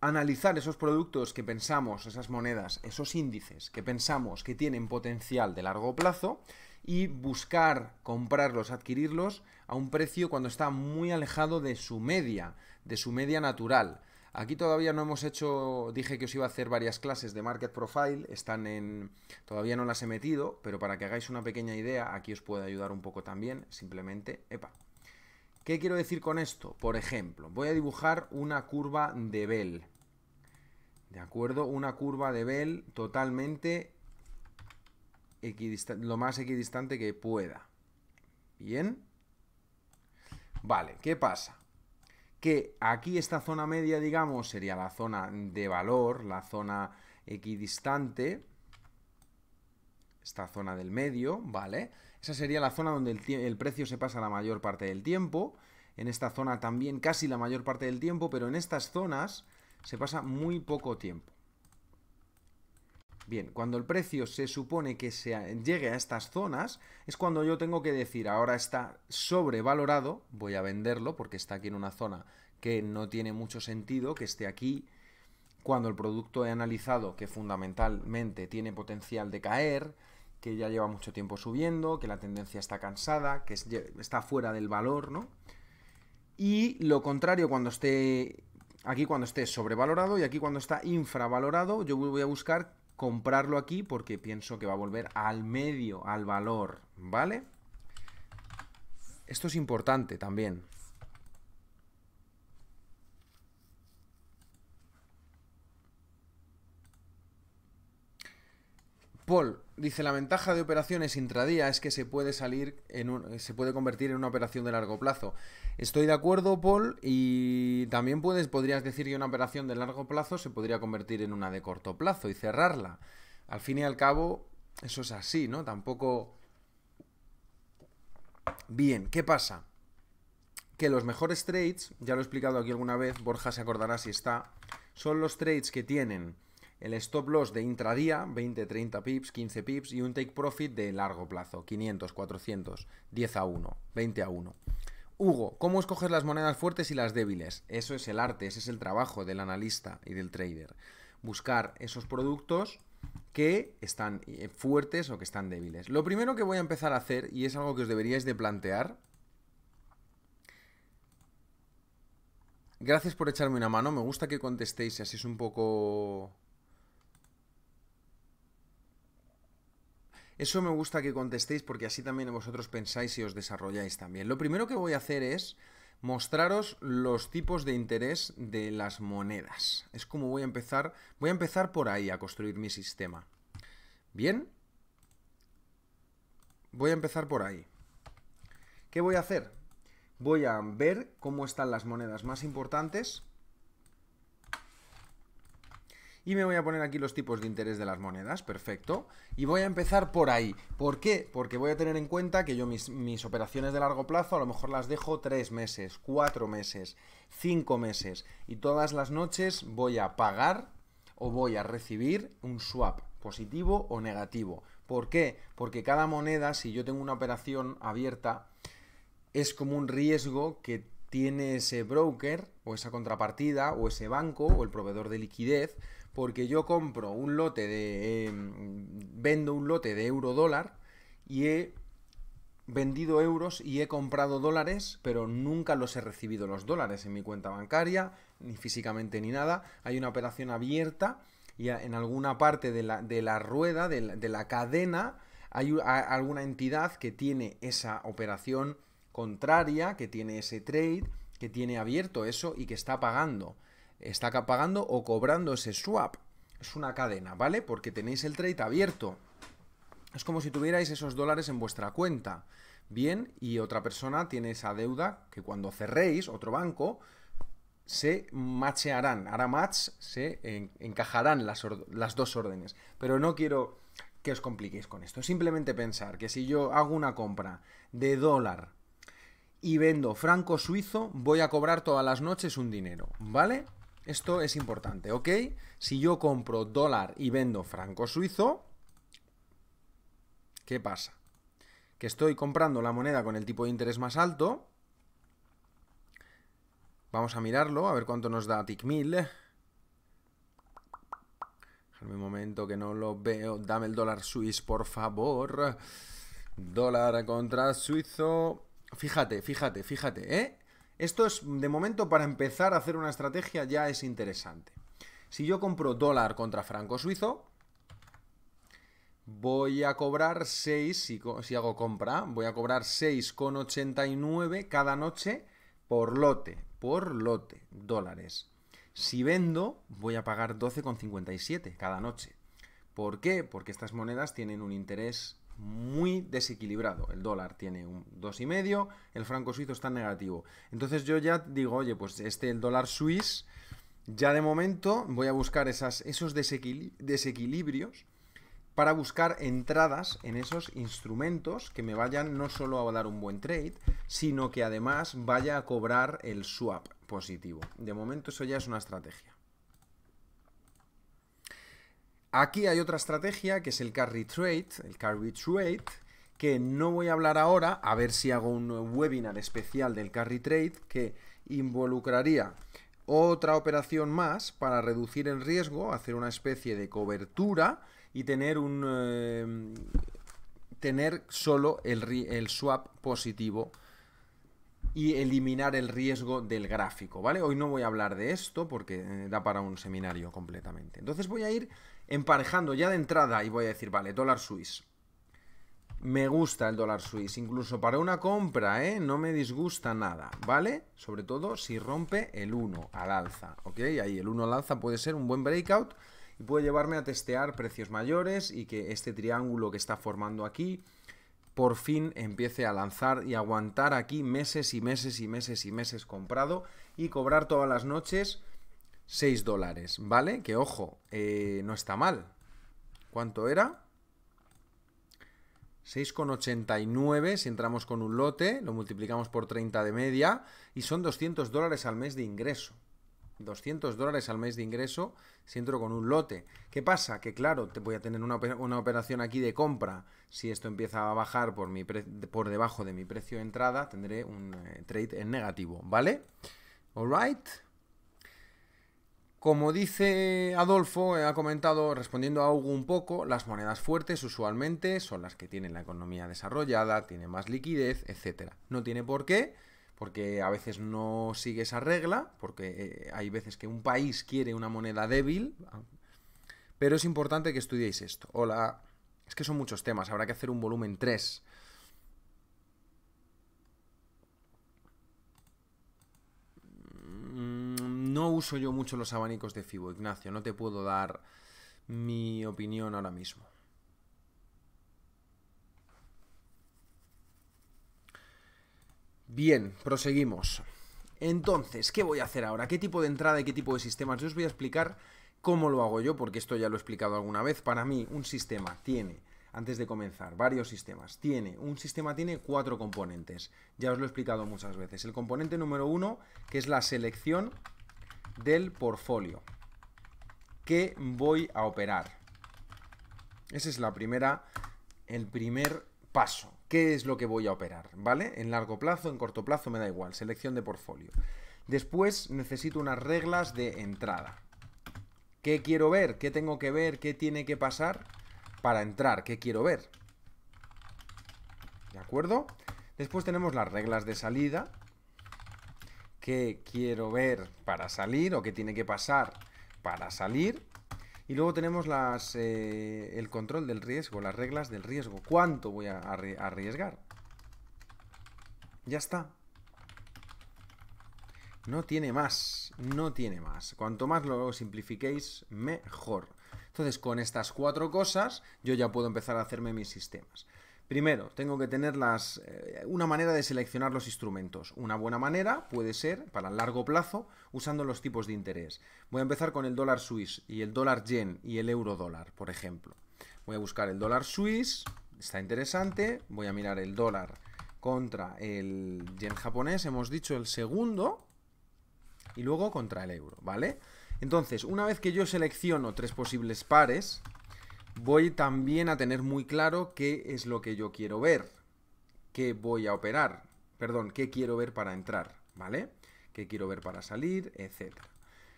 analizar esos productos que pensamos, esas monedas, esos índices que pensamos que tienen potencial de largo plazo y buscar comprarlos, adquirirlos a un precio cuando está muy alejado de su media, de su media natural. Aquí todavía no hemos hecho, dije que os iba a hacer varias clases de market profile, están en todavía no las he metido, pero para que hagáis una pequeña idea, aquí os puede ayudar un poco también, simplemente, epa, ¿Qué quiero decir con esto? Por ejemplo, voy a dibujar una curva de Bell. ¿De acuerdo? Una curva de Bell totalmente lo más equidistante que pueda. ¿Bien? Vale, ¿qué pasa? Que aquí esta zona media, digamos, sería la zona de valor, la zona equidistante, esta zona del medio, ¿vale? Esa sería la zona donde el, precio se pasa la mayor parte del tiempo. En esta zona también casi la mayor parte del tiempo, pero en estas zonas se pasa muy poco tiempo. Bien, cuando el precio se supone que se llegue a estas zonas, es cuando yo tengo que decir, ahora está sobrevalorado, voy a venderlo porque está aquí en una zona que no tiene mucho sentido que esté aquí. Cuando el producto he analizado que fundamentalmente tiene potencial de caer, que ya lleva mucho tiempo subiendo, que la tendencia está cansada, que está fuera del valor, ¿no? Y lo contrario, cuando esté aquí cuando esté sobrevalorado y aquí cuando está infravalorado, yo voy a buscar comprarlo aquí porque pienso que va a volver al medio, al valor, ¿vale? Esto es importante también. Paul dice, la ventaja de operaciones intradía es que se puede salir, se puede convertir en una operación de largo plazo. Estoy de acuerdo, Paul, y también puedes, podrías decir que una operación de largo plazo se podría convertir en una de corto plazo y cerrarla. Al fin y al cabo, eso es así, ¿no? Tampoco... Bien, ¿qué pasa? Que los mejores trades, ya lo he explicado aquí alguna vez, Borja se acordará si está, son los trades que tienen el stop loss de intradía, 20, 30 pips, 15 pips, y un take profit de largo plazo, 500, 400, 10 a 1, 20 a 1. Hugo, ¿cómo escoges las monedas fuertes y las débiles? Eso es el arte, ese es el trabajo del analista y del trader. Buscar esos productos que están eh, fuertes o que están débiles. Lo primero que voy a empezar a hacer, y es algo que os deberíais de plantear, Gracias por echarme una mano. Me gusta que contestéis, así es un poco Eso me gusta que contestéis porque así también vosotros pensáis y os desarrolláis también. Lo primero que voy a hacer es mostraros los tipos de interés de las monedas. Es como voy a empezar, voy a empezar por ahí a construir mi sistema. Bien. Voy a empezar por ahí. ¿Qué voy a hacer? Voy a ver cómo están las monedas más importantes y me voy a poner aquí los tipos de interés de las monedas, perfecto. Y voy a empezar por ahí. ¿Por qué? Porque voy a tener en cuenta que yo mis, operaciones de largo plazo a lo mejor las dejo tres meses, cuatro meses, cinco meses y todas las noches voy a pagar o voy a recibir un swap positivo o negativo. ¿Por qué? Porque cada moneda, si yo tengo una operación abierta, es como un riesgo que tiene ese broker o esa contrapartida o ese banco o el proveedor de liquidez porque yo compro un lote de... Em, vendo un lote de euro dólar y he vendido euros y he comprado dólares, pero nunca los he recibido los dólares en mi cuenta bancaria, ni físicamente ni nada. Hay una operación abierta y en alguna parte de la, rueda, de la, cadena, hay alguna entidad que tiene esa operación contraria, que tiene ese trade, que tiene abierto eso y que está pagando está pagando o cobrando ese swap. Es una cadena, ¿vale? Porque tenéis el trade abierto. Es como si tuvierais esos dólares en vuestra cuenta. Bien, y otra persona tiene esa deuda que cuando cerréis, otro banco, se machearán, ahora match, se encajarán las, las dos órdenes. Pero no quiero que os compliquéis con esto. Simplemente pensar que si yo hago una compra de dólar y vendo franco suizo, voy a cobrar todas las noches un dinero, ¿vale? Esto es importante, ¿ok? Si yo compro dólar y vendo franco suizo, ¿qué pasa? Que estoy comprando la moneda con el tipo de interés más alto. Vamos a mirarlo, a ver cuánto nos da Tickmill. Déjame un momento que no lo veo. Dame el dólar suizo, por favor. Dólar contra suizo. Fíjate, fíjate, fíjate, ¿eh? Esto es, de momento, para empezar a hacer una estrategia ya es interesante. Si yo compro dólar contra franco suizo, voy a cobrar 6, si, hago compra, voy a cobrar 6,89 cada noche por lote, por lote, dólares. Si vendo, voy a pagar 12,57 cada noche. ¿Por qué? Porque estas monedas tienen un interés muy desequilibrado. El dólar tiene un 2,5, el franco suizo está negativo. Entonces yo ya digo, oye, pues este, el dólar suizo, ya de momento voy a buscar esos desequilibrios para buscar entradas en esos instrumentos que me vayan no solo a dar un buen trade, sino que además vaya a cobrar el swap positivo. De momento eso ya es una estrategia. Aquí hay otra estrategia que es el carry trade, el carry trade, que no voy a hablar ahora, a ver si hago un webinar especial del carry trade que involucraría otra operación más para reducir el riesgo, hacer una especie de cobertura y tener un eh, tener solo el, el swap positivo y eliminar el riesgo del gráfico, ¿vale? Hoy no voy a hablar de esto porque eh, da para un seminario completamente. Entonces voy a ir emparejando ya de entrada y voy a decir, vale, dólar suiz. Me gusta el dólar suizo, incluso para una compra, ¿eh? No me disgusta nada, ¿vale? Sobre todo si rompe el 1 al alza, ¿ok? Ahí el 1 al alza puede ser un buen breakout y puede llevarme a testear precios mayores y que este triángulo que está formando aquí por fin empiece a lanzar y aguantar aquí meses y meses y meses y meses comprado y cobrar todas las noches 6 dólares, ¿vale? Que ojo, eh, no está mal. ¿Cuánto era? 6,89 si entramos con un lote, lo multiplicamos por 30 de media y son 200 dólares al mes de ingreso. 200 dólares al mes de ingreso si entro con un lote. ¿Qué pasa? Que claro, te voy a tener una, operación aquí de compra. Si esto empieza a bajar por, mi por debajo de mi precio de entrada, tendré un eh, trade en negativo, ¿vale? Alright. Como dice Adolfo, eh, ha comentado, respondiendo a Hugo un poco, las monedas fuertes usualmente son las que tienen la economía desarrollada, tienen más liquidez, etc. No tiene por qué, porque a veces no sigue esa regla, porque eh, hay veces que un país quiere una moneda débil, ah, pero es importante que estudiéis esto. Hola, es que son muchos temas, habrá que hacer un volumen 3 No uso yo mucho los abanicos de Fibo, Ignacio. No te puedo dar mi opinión ahora mismo. Bien, proseguimos. Entonces, ¿qué voy a hacer ahora? ¿Qué tipo de entrada y qué tipo de sistemas? Yo os voy a explicar cómo lo hago yo, porque esto ya lo he explicado alguna vez. Para mí, un sistema tiene, antes de comenzar, varios sistemas. Tiene, un sistema tiene cuatro componentes. Ya os lo he explicado muchas veces. El componente número uno, que es la selección del portfolio que voy a operar. Ese es la primera, el primer paso. ¿Qué es lo que voy a operar? ¿Vale? En largo plazo, en corto plazo, me da igual. Selección de portfolio. Después necesito unas reglas de entrada. ¿Qué quiero ver? ¿Qué tengo que ver? ¿Qué tiene que pasar para entrar? ¿Qué quiero ver? ¿De acuerdo? Después tenemos las reglas de salida, qué quiero ver para salir o qué tiene que pasar para salir. Y luego tenemos eh, el control del riesgo, las reglas del riesgo. ¿Cuánto voy a arriesgar? Ya está. No tiene más, no tiene más. Cuanto más lo simplifiquéis, mejor. Entonces, con estas cuatro cosas, yo ya puedo empezar a hacerme mis sistemas. Primero, tengo que tener las, eh, una manera de seleccionar los instrumentos. Una buena manera puede ser, para el largo plazo, usando los tipos de interés. Voy a empezar con el dólar suizo y el dólar yen y el euro dólar, por ejemplo. Voy a buscar el dólar suizo, está interesante. Voy a mirar el dólar contra el yen japonés, hemos dicho el segundo, y luego contra el euro, ¿vale? Entonces, una vez que yo selecciono tres posibles pares, voy también a tener muy claro qué es lo que yo quiero ver, qué voy a operar, perdón, qué quiero ver para entrar, ¿vale? ¿Qué quiero ver para salir, etcétera?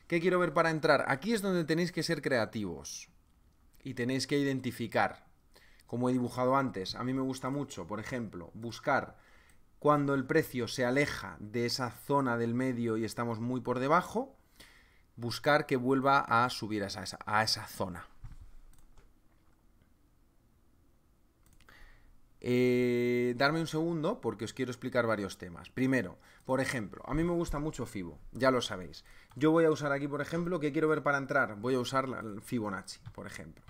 ¿Qué quiero ver para entrar? Aquí es donde tenéis que ser creativos y tenéis que identificar, como he dibujado antes, a mí me gusta mucho, por ejemplo, buscar cuando el precio se aleja de esa zona del medio y estamos muy por debajo, buscar que vuelva a subir a esa, a esa zona. Eh, darme un segundo porque os quiero explicar varios temas. Primero, por ejemplo, a mí me gusta mucho FIBO, ya lo sabéis. Yo voy a usar aquí, por ejemplo, ¿qué quiero ver para entrar? Voy a usar Fibonacci, por ejemplo.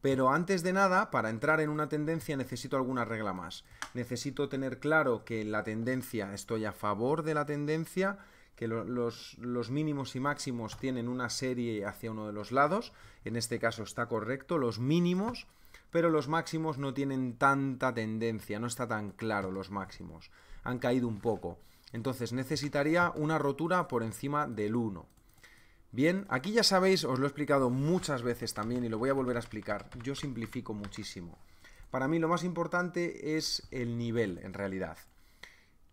Pero antes de nada, para entrar en una tendencia necesito alguna regla más. Necesito tener claro que la tendencia, estoy a favor de la tendencia, que los, mínimos y máximos tienen una serie hacia uno de los lados, en este caso está correcto, los mínimos pero los máximos no tienen tanta tendencia, no está tan claro los máximos, han caído un poco. Entonces necesitaría una rotura por encima del 1. Bien, aquí ya sabéis, os lo he explicado muchas veces también y lo voy a volver a explicar, yo simplifico muchísimo. Para mí lo más importante es el nivel, en realidad.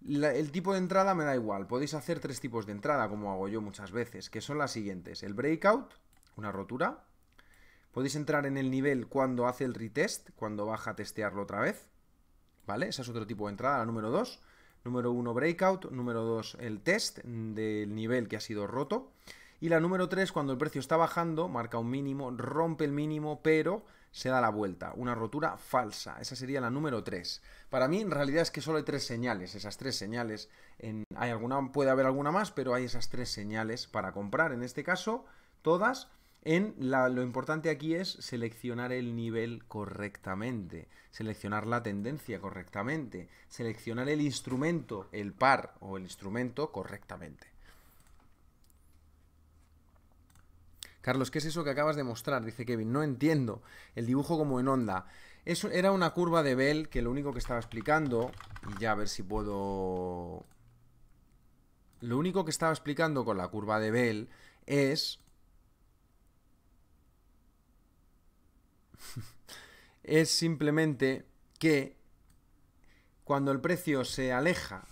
el tipo de entrada me da igual, podéis hacer tres tipos de entrada, como hago yo muchas veces, que son las siguientes. El breakout, una rotura, Podéis entrar en el nivel cuando hace el retest, cuando baja a testearlo otra vez. ¿Vale? Ese es otro tipo de entrada, la número 2. Número 1, breakout. Número 2, el test del nivel que ha sido roto. Y la número 3, cuando el precio está bajando, marca un mínimo, rompe el mínimo, pero se da la vuelta. Una rotura falsa. Esa sería la número 3. Para mí, en realidad, es que solo hay tres señales. Esas tres señales. Hay alguna, puede haber alguna más, pero hay esas tres señales para comprar. En este caso, todas lo importante aquí es seleccionar el nivel correctamente, seleccionar la tendencia correctamente, seleccionar el instrumento, el par o el instrumento correctamente. Carlos, ¿qué es eso que acabas de mostrar? Dice Kevin, no entiendo. El dibujo como en onda. Eso era una curva de Bell que lo único que estaba explicando, y ya a ver si puedo... Lo único que estaba explicando con la curva de Bell es es simplemente que cuando el precio se aleja,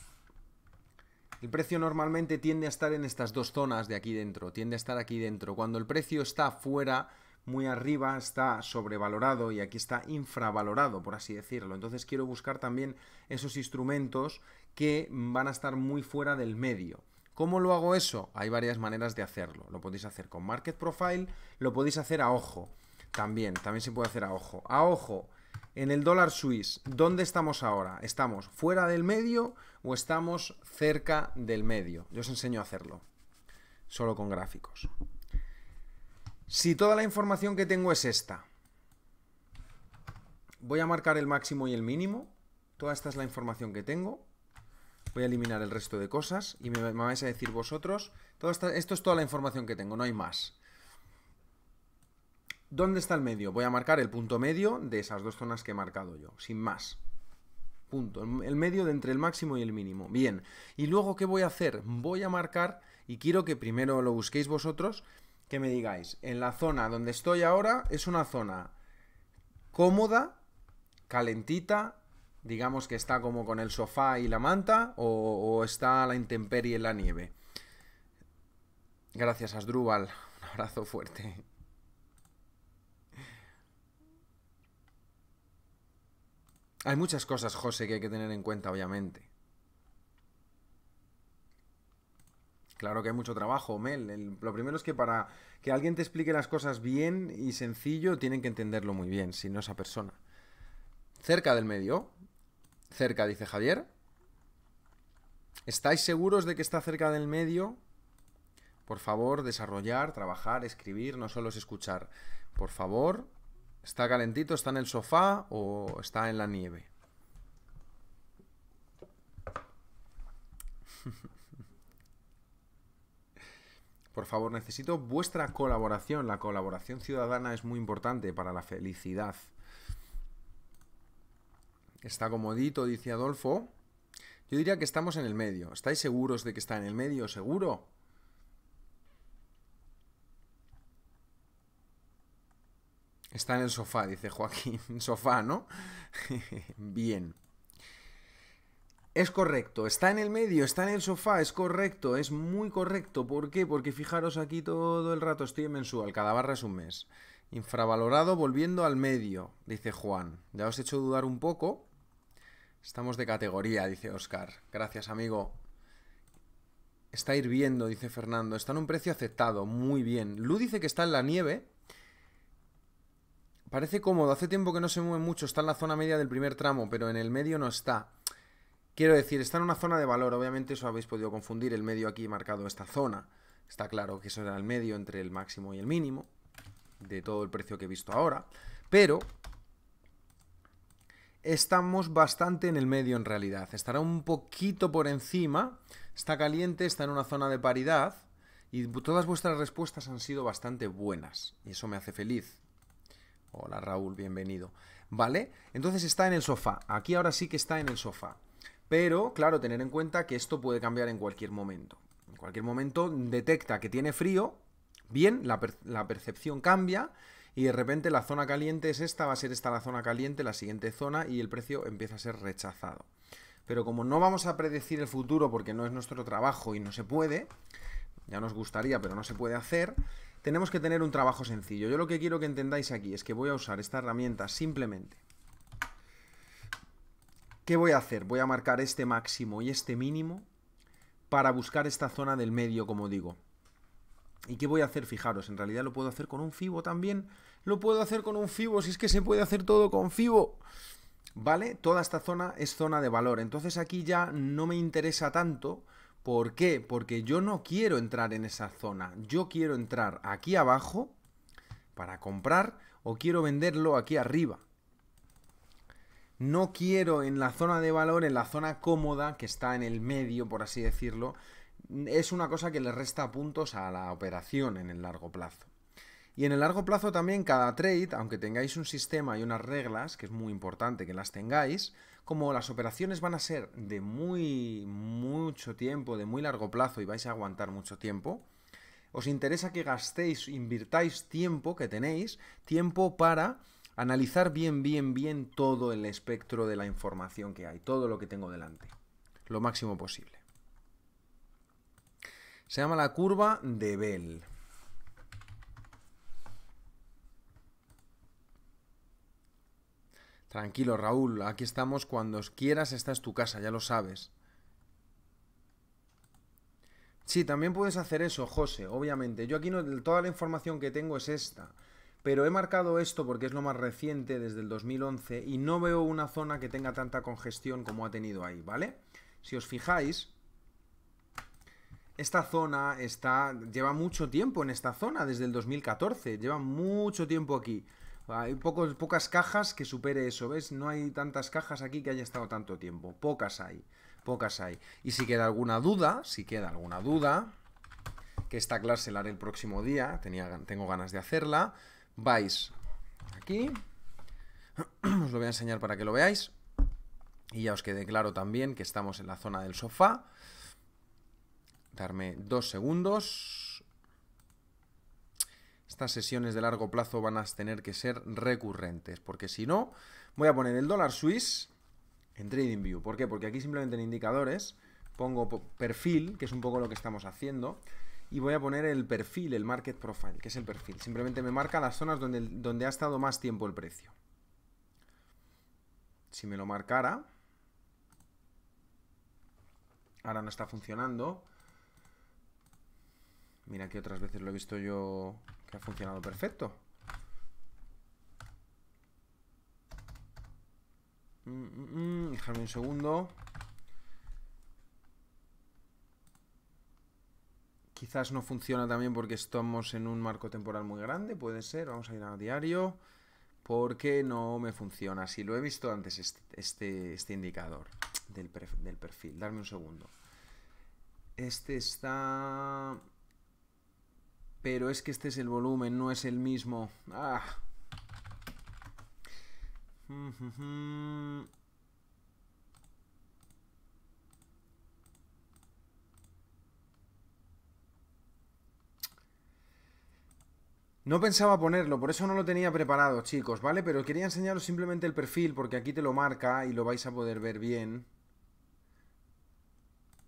el precio normalmente tiende a estar en estas dos zonas de aquí dentro, tiende a estar aquí dentro. Cuando el precio está fuera, muy arriba, está sobrevalorado y aquí está infravalorado, por así decirlo. Entonces quiero buscar también esos instrumentos que van a estar muy fuera del medio. ¿Cómo lo hago eso? Hay varias maneras de hacerlo. Lo podéis hacer con Market Profile, lo podéis hacer a ojo. También, también se puede hacer a ojo. A ojo, en el dólar suizo ¿dónde estamos ahora? ¿Estamos fuera del medio o estamos cerca del medio? Yo os enseño a hacerlo, solo con gráficos. Si toda la información que tengo es esta, voy a marcar el máximo y el mínimo. Toda esta es la información que tengo. Voy a eliminar el resto de cosas y me, vais a decir vosotros. Todo esto es toda la información que tengo, no hay más. ¿Dónde está el medio? Voy a marcar el punto medio de esas dos zonas que he marcado yo, sin más. Punto. El medio de entre el máximo y el mínimo. Bien. Y luego, ¿qué voy a hacer? Voy a marcar, y quiero que primero lo busquéis vosotros, que me digáis, en la zona donde estoy ahora es una zona cómoda, calentita, digamos que está como con el sofá y la manta, o, está la intemperie en la nieve. Gracias, Asdrúbal. Un abrazo fuerte. Hay muchas cosas, José, que hay que tener en cuenta, obviamente. Claro que hay mucho trabajo, Mel. lo primero es que para que alguien te explique las cosas bien y sencillo, tienen que entenderlo muy bien, si no esa persona. Cerca del medio. Cerca, dice Javier. ¿Estáis seguros de que está cerca del medio? Por favor, desarrollar, trabajar, escribir, no solo es escuchar. Por favor, Está calentito, está en el sofá o está en la nieve. Por favor, necesito vuestra colaboración. La colaboración ciudadana es muy importante para la felicidad. Está comodito, dice Adolfo. Yo diría que estamos en el medio. ¿Estáis seguros de que está en el medio? ¿Seguro? Está en el sofá, dice Joaquín. Sofá, ¿no? Bien. Es correcto, está en el medio, está en el sofá, es correcto, es muy correcto. ¿Por qué? Porque fijaros aquí todo el rato estoy en mensual, cada barra es un mes. Infravalorado volviendo al medio, dice Juan. Ya os he hecho dudar un poco. Estamos de categoría, dice Oscar. Gracias, amigo. Está hirviendo, dice Fernando. Está en un precio aceptado, muy bien. Lu dice que está en la nieve. Parece cómodo, hace tiempo que no se mueve mucho, está en la zona media del primer tramo, pero en el medio no está. Quiero decir, está en una zona de valor, obviamente eso habéis podido confundir, el medio aquí marcado esta zona. Está claro que eso era el medio entre el máximo y el mínimo de todo el precio que he visto ahora, pero estamos bastante en el medio en realidad. Estará un poquito por encima, está caliente, está en una zona de paridad y todas vuestras respuestas han sido bastante buenas y eso me hace feliz. Hola Raúl, bienvenido. ¿Vale? Entonces está en el sofá. Aquí ahora sí que está en el sofá. Pero, claro, tener en cuenta que esto puede cambiar en cualquier momento. En cualquier momento detecta que tiene frío, bien, la, la percepción cambia y de repente la zona caliente es esta, va a ser esta la zona caliente, la siguiente zona y el precio empieza a ser rechazado. Pero como no vamos a predecir el futuro porque no es nuestro trabajo y no se puede, ya nos gustaría, pero no se puede hacer, tenemos que tener un trabajo sencillo. Yo lo que quiero que entendáis aquí es que voy a usar esta herramienta simplemente. ¿Qué voy a hacer? Voy a marcar este máximo y este mínimo para buscar esta zona del medio, como digo. ¿Y qué voy a hacer? Fijaros, en realidad lo puedo hacer con un FIBO también. Lo puedo hacer con un FIBO, si es que se puede hacer todo con FIBO. ¿Vale? Toda esta zona es zona de valor. Entonces aquí ya no me interesa tanto ¿Por qué? Porque yo no quiero entrar en esa zona. Yo quiero entrar aquí abajo para comprar o quiero venderlo aquí arriba. No quiero en la zona de valor, en la zona cómoda, que está en el medio, por así decirlo, es una cosa que le resta puntos a la operación en el largo plazo. Y en el largo plazo también cada trade, aunque tengáis un sistema y unas reglas, que es muy importante que las tengáis, como las operaciones van a ser de muy mucho tiempo, de muy largo plazo y vais a aguantar mucho tiempo, os interesa que gastéis, invirtáis tiempo que tenéis, tiempo para analizar bien, bien, bien todo el espectro de la información que hay, todo lo que tengo delante, lo máximo posible. Se llama la curva de Bell. Tranquilo, Raúl, aquí estamos cuando quieras, esta es tu casa, ya lo sabes. Sí, también puedes hacer eso, José, obviamente. Yo aquí no, toda la información que tengo es esta, pero he marcado esto porque es lo más reciente desde el 2011 y no veo una zona que tenga tanta congestión como ha tenido ahí, ¿vale? Si os fijáis, esta zona está lleva mucho tiempo en esta zona desde el 2014, lleva mucho tiempo aquí. Hay pocas cajas que supere eso, ¿ves? No hay tantas cajas aquí que haya estado tanto tiempo. Pocas hay, pocas hay. Y si queda alguna duda, si queda alguna duda, que esta clase la haré el próximo día, tenía, tengo ganas de hacerla, vais aquí, os lo voy a enseñar para que lo veáis, y ya os quede claro también que estamos en la zona del sofá. Darme dos segundos estas sesiones de largo plazo van a tener que ser recurrentes, porque si no, voy a poner el dólar suizo en TradingView. ¿Por qué? Porque aquí simplemente en indicadores pongo perfil, que es un poco lo que estamos haciendo, y voy a poner el perfil, el market profile, que es el perfil. Simplemente me marca las zonas donde, donde ha estado más tiempo el precio. Si me lo marcara, ahora no está funcionando. Mira que otras veces lo he visto yo ha funcionado perfecto. Mm, mm, mm, déjame un segundo. Quizás no funciona también porque estamos en un marco temporal muy grande, puede ser. Vamos a ir a diario. Porque no me funciona. Si lo he visto antes este, este, este indicador del, del perfil. Darme un segundo. Este está... Pero es que este es el volumen, no es el mismo. Ah. No pensaba ponerlo, por eso no lo tenía preparado, chicos, ¿vale? Pero quería enseñaros simplemente el perfil, porque aquí te lo marca y lo vais a poder ver bien.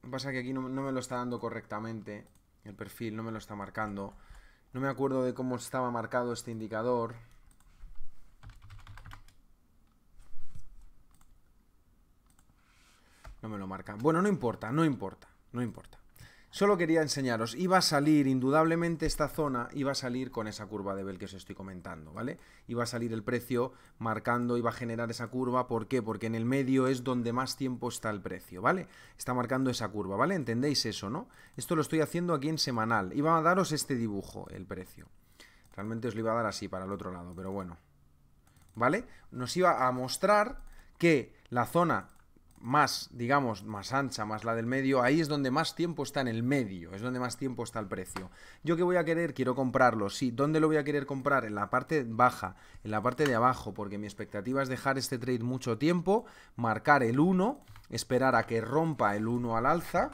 Lo que pasa es que aquí no me lo está dando correctamente. El perfil no me lo está marcando. No me acuerdo de cómo estaba marcado este indicador. No me lo marca. Bueno, no importa, no importa, no importa. Solo quería enseñaros, iba a salir, indudablemente esta zona iba a salir con esa curva de Bell que os estoy comentando, ¿vale? Iba a salir el precio marcando, iba a generar esa curva, ¿por qué? Porque en el medio es donde más tiempo está el precio, ¿vale? Está marcando esa curva, ¿vale? ¿Entendéis eso, no? Esto lo estoy haciendo aquí en semanal, iba a daros este dibujo, el precio. Realmente os lo iba a dar así para el otro lado, pero bueno. ¿Vale? Nos iba a mostrar que la zona más, digamos, más ancha, más la del medio, ahí es donde más tiempo está en el medio, es donde más tiempo está el precio. Yo que voy a querer, quiero comprarlo, sí, ¿dónde lo voy a querer comprar? En la parte baja, en la parte de abajo, porque mi expectativa es dejar este trade mucho tiempo, marcar el 1, esperar a que rompa el 1 al alza,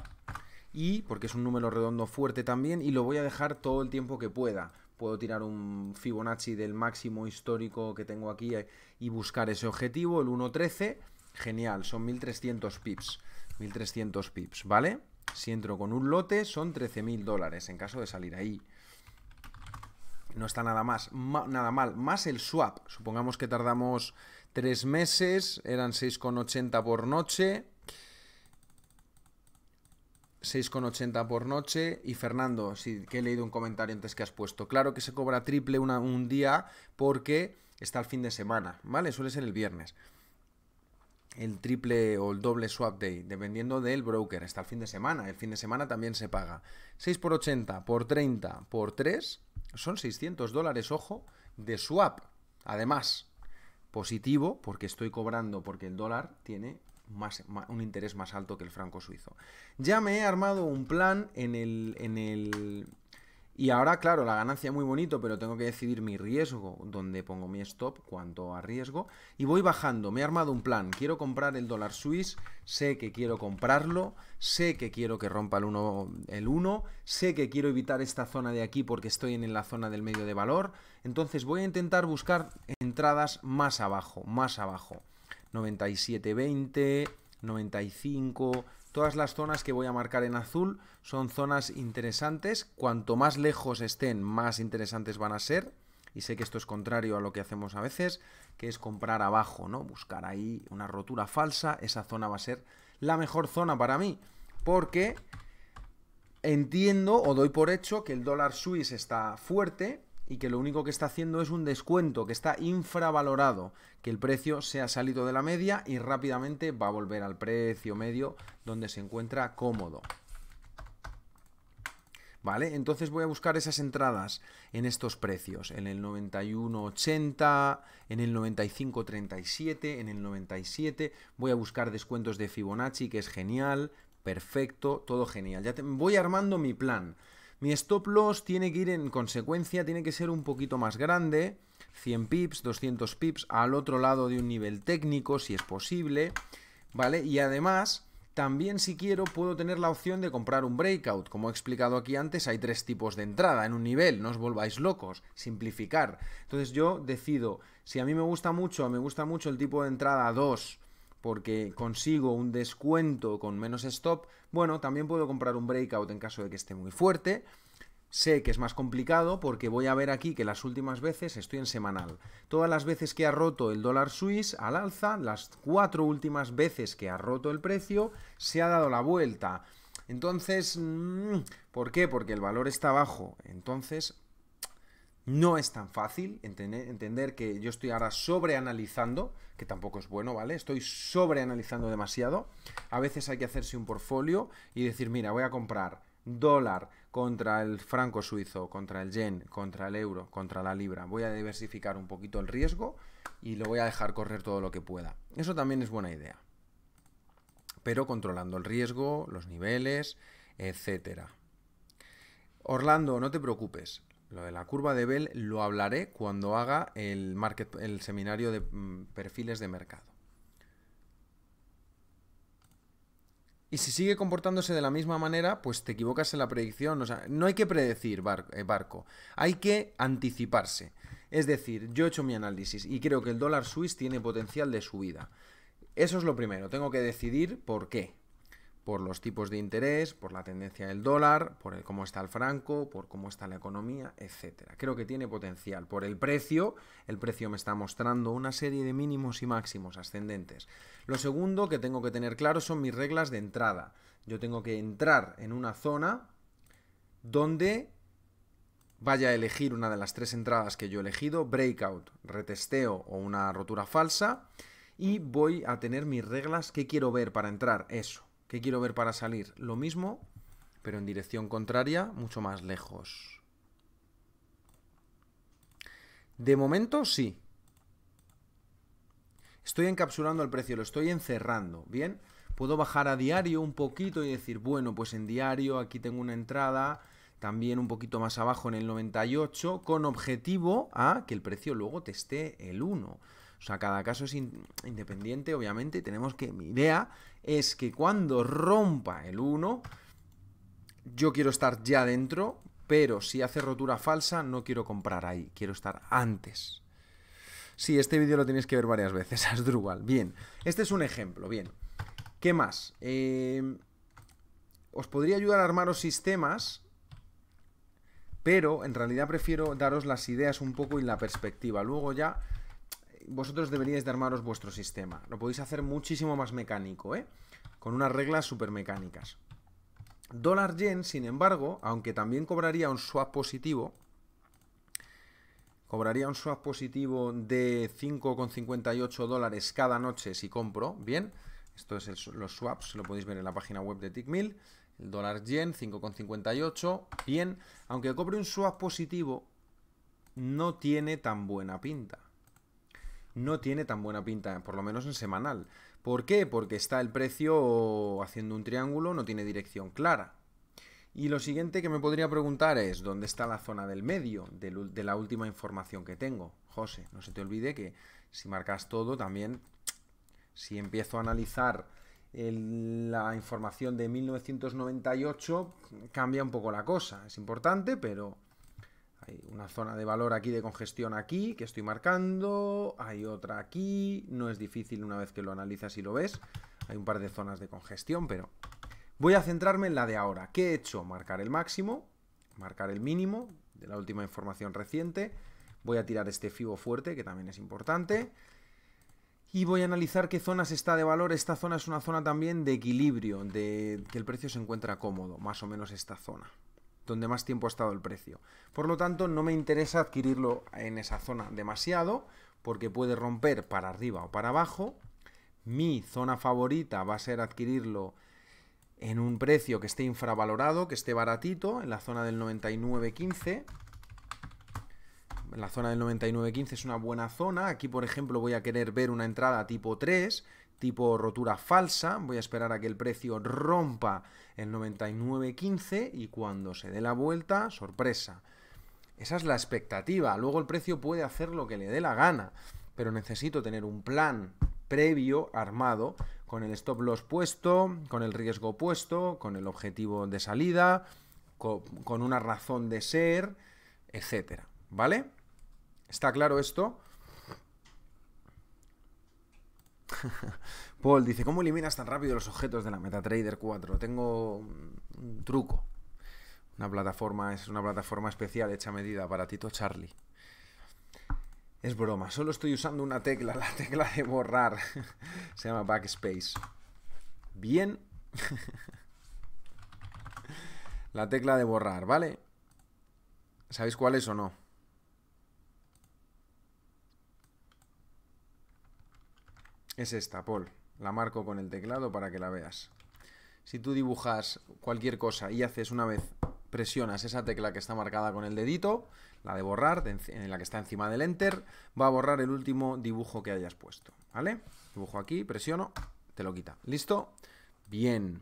y porque es un número redondo fuerte también, y lo voy a dejar todo el tiempo que pueda puedo tirar un Fibonacci del máximo histórico que tengo aquí eh, y buscar ese objetivo, el 1.13 Genial, son 1300 pips. 1300 pips, ¿vale? Si entro con un lote, son 13.000 dólares en caso de salir ahí. No está nada más, nada mal. Más el swap. Supongamos que tardamos 3 meses, eran 6,80 por noche. 6,80 por noche. Y Fernando, sí, que he leído un comentario antes que has puesto. Claro que se cobra triple un día porque está el fin de semana, ¿vale? Suele ser el viernes el triple o el doble swap day, dependiendo del broker, hasta el fin de semana. El fin de semana también se paga. 6 por 80, por 30, por 3, son 600 dólares, ojo, de swap. Además, positivo, porque estoy cobrando, porque el dólar tiene más, un interés más alto que el franco suizo. Ya me he armado un plan en el, en el y ahora, claro, la ganancia es muy bonito, pero tengo que decidir mi riesgo, donde pongo mi stop, cuánto a riesgo. Y voy bajando, me he armado un plan. Quiero comprar el dólar suizo sé que quiero comprarlo, sé que quiero que rompa el 1, el 1, sé que quiero evitar esta zona de aquí porque estoy en la zona del medio de valor. Entonces voy a intentar buscar entradas más abajo, más abajo. 97.20, 95, Todas las zonas que voy a marcar en azul son zonas interesantes. Cuanto más lejos estén, más interesantes van a ser. Y sé que esto es contrario a lo que hacemos a veces, que es comprar abajo, ¿no? Buscar ahí una rotura falsa. Esa zona va a ser la mejor zona para mí. Porque entiendo o doy por hecho que el dólar suizo está fuerte y que lo único que está haciendo es un descuento, que está infravalorado, que el precio se ha salido de la media y rápidamente va a volver al precio medio donde se encuentra cómodo. ¿Vale? Entonces voy a buscar esas entradas en estos precios, en el 91.80, en el 95.37, en el 97. Voy a buscar descuentos de Fibonacci, que es genial, perfecto, todo genial. Ya voy armando mi plan. Mi stop loss tiene que ir en consecuencia, tiene que ser un poquito más grande, 100 pips, 200 pips, al otro lado de un nivel técnico, si es posible, ¿vale? Y además, también si quiero puedo tener la opción de comprar un breakout. Como he explicado aquí antes, hay tres tipos de entrada en un nivel, no os volváis locos, simplificar. Entonces yo decido, si a mí me gusta mucho, me gusta mucho el tipo de entrada 2, porque consigo un descuento con menos stop, bueno, también puedo comprar un breakout en caso de que esté muy fuerte. Sé que es más complicado porque voy a ver aquí que las últimas veces estoy en semanal. Todas las veces que ha roto el dólar suizo al alza, las cuatro últimas veces que ha roto el precio, se ha dado la vuelta. Entonces, mm, ¿por qué? Porque el valor está bajo. Entonces, no es tan fácil entender, que yo estoy ahora sobreanalizando, que tampoco es bueno, ¿vale? Estoy sobreanalizando demasiado. A veces hay que hacerse un portfolio y decir, mira, voy a comprar dólar contra el franco suizo, contra el yen, contra el euro, contra la libra. Voy a diversificar un poquito el riesgo y lo voy a dejar correr todo lo que pueda. Eso también es buena idea. Pero controlando el riesgo, los niveles, etcétera. Orlando, no te preocupes. Lo de la curva de Bell lo hablaré cuando haga el, seminario de mm, perfiles de mercado. Y si sigue comportándose de la misma manera, pues te equivocas en la predicción. O sea, no hay que predecir eh, barco, hay que anticiparse. Es decir, yo he hecho mi análisis y creo que el dólar suiz tiene potencial de subida. Eso es lo primero, tengo que decidir por qué por los tipos de interés, por la tendencia del dólar, por el, cómo está el franco, por cómo está la economía, etcétera. Creo que tiene potencial. Por el precio, el precio me está mostrando una serie de mínimos y máximos ascendentes. Lo segundo que tengo que tener claro son mis reglas de entrada. Yo tengo que entrar en una zona donde vaya a elegir una de las tres entradas que yo he elegido, breakout, retesteo o una rotura falsa, y voy a tener mis reglas que quiero ver para entrar, eso ¿Qué quiero ver para salir? Lo mismo, pero en dirección contraria, mucho más lejos. De momento, sí. Estoy encapsulando el precio, lo estoy encerrando, ¿bien? Puedo bajar a diario un poquito y decir, bueno, pues en diario aquí tengo una entrada, también un poquito más abajo en el 98, con objetivo a que el precio luego te esté el 1. O sea, cada caso es independiente, obviamente. Tenemos que, mi idea es que cuando rompa el 1, yo quiero estar ya dentro, pero si hace rotura falsa, no quiero comprar ahí, quiero estar antes. Sí, este vídeo lo tenéis que ver varias veces, drugal. Bien, este es un ejemplo, bien. ¿Qué más? Eh, os podría ayudar a armaros sistemas, pero en realidad prefiero daros las ideas un poco y la perspectiva. Luego ya vosotros deberíais de armaros vuestro sistema. Lo podéis hacer muchísimo más mecánico, ¿eh? Con unas reglas súper mecánicas. Dólar yen, sin embargo, aunque también cobraría un swap positivo, cobraría un swap positivo de 5,58 dólares cada noche si compro, bien, esto es los swaps, lo podéis ver en la página web de Tickmill, el dólar yen 5,58, bien, aunque cobre un swap positivo, no tiene tan buena pinta no tiene tan buena pinta, por lo menos en semanal. ¿Por qué? Porque está el precio haciendo un triángulo, no tiene dirección clara. Y lo siguiente que me podría preguntar es, ¿dónde está la zona del medio de la última información que tengo? José, no se te olvide que si marcas todo, también si empiezo a analizar la información de 1998, cambia un poco la cosa. Es importante, pero una zona de valor aquí de congestión aquí que estoy marcando, hay otra aquí, no es difícil una vez que lo analizas y lo ves, hay un par de zonas de congestión, pero voy a centrarme en la de ahora. ¿Qué he hecho? Marcar el máximo, marcar el mínimo de la última información reciente, voy a tirar este FIBO fuerte, que también es importante, y voy a analizar qué zonas está de valor. Esta zona es una zona también de equilibrio, de que el precio se encuentra cómodo, más o menos esta zona donde más tiempo ha estado el precio. Por lo tanto, no me interesa adquirirlo en esa zona demasiado, porque puede romper para arriba o para abajo. Mi zona favorita va a ser adquirirlo en un precio que esté infravalorado, que esté baratito, en la zona del 99.15. La zona del 99.15 es una buena zona. Aquí, por ejemplo, voy a querer ver una entrada tipo 3, tipo rotura falsa. Voy a esperar a que el precio rompa el 99.15 y cuando se dé la vuelta, sorpresa. Esa es la expectativa. Luego el precio puede hacer lo que le dé la gana, pero necesito tener un plan previo armado con el stop loss puesto, con el riesgo puesto, con el objetivo de salida, con, una razón de ser, etcétera, ¿vale? ¿Está claro esto? Paul dice, ¿cómo eliminas tan rápido los objetos de la MetaTrader 4? Tengo un truco. Una plataforma, es una plataforma especial hecha a medida para Tito Charlie. Es broma, solo estoy usando una tecla, la tecla de borrar. Se llama backspace. Bien. la tecla de borrar, ¿vale? ¿Sabéis cuál es o no? es esta, Paul. La marco con el teclado para que la veas. Si tú dibujas cualquier cosa y haces una vez, presionas esa tecla que está marcada con el dedito, la de borrar, en la que está encima del Enter, va a borrar el último dibujo que hayas puesto, ¿vale? Dibujo aquí, presiono, te lo quita. ¿Listo? Bien.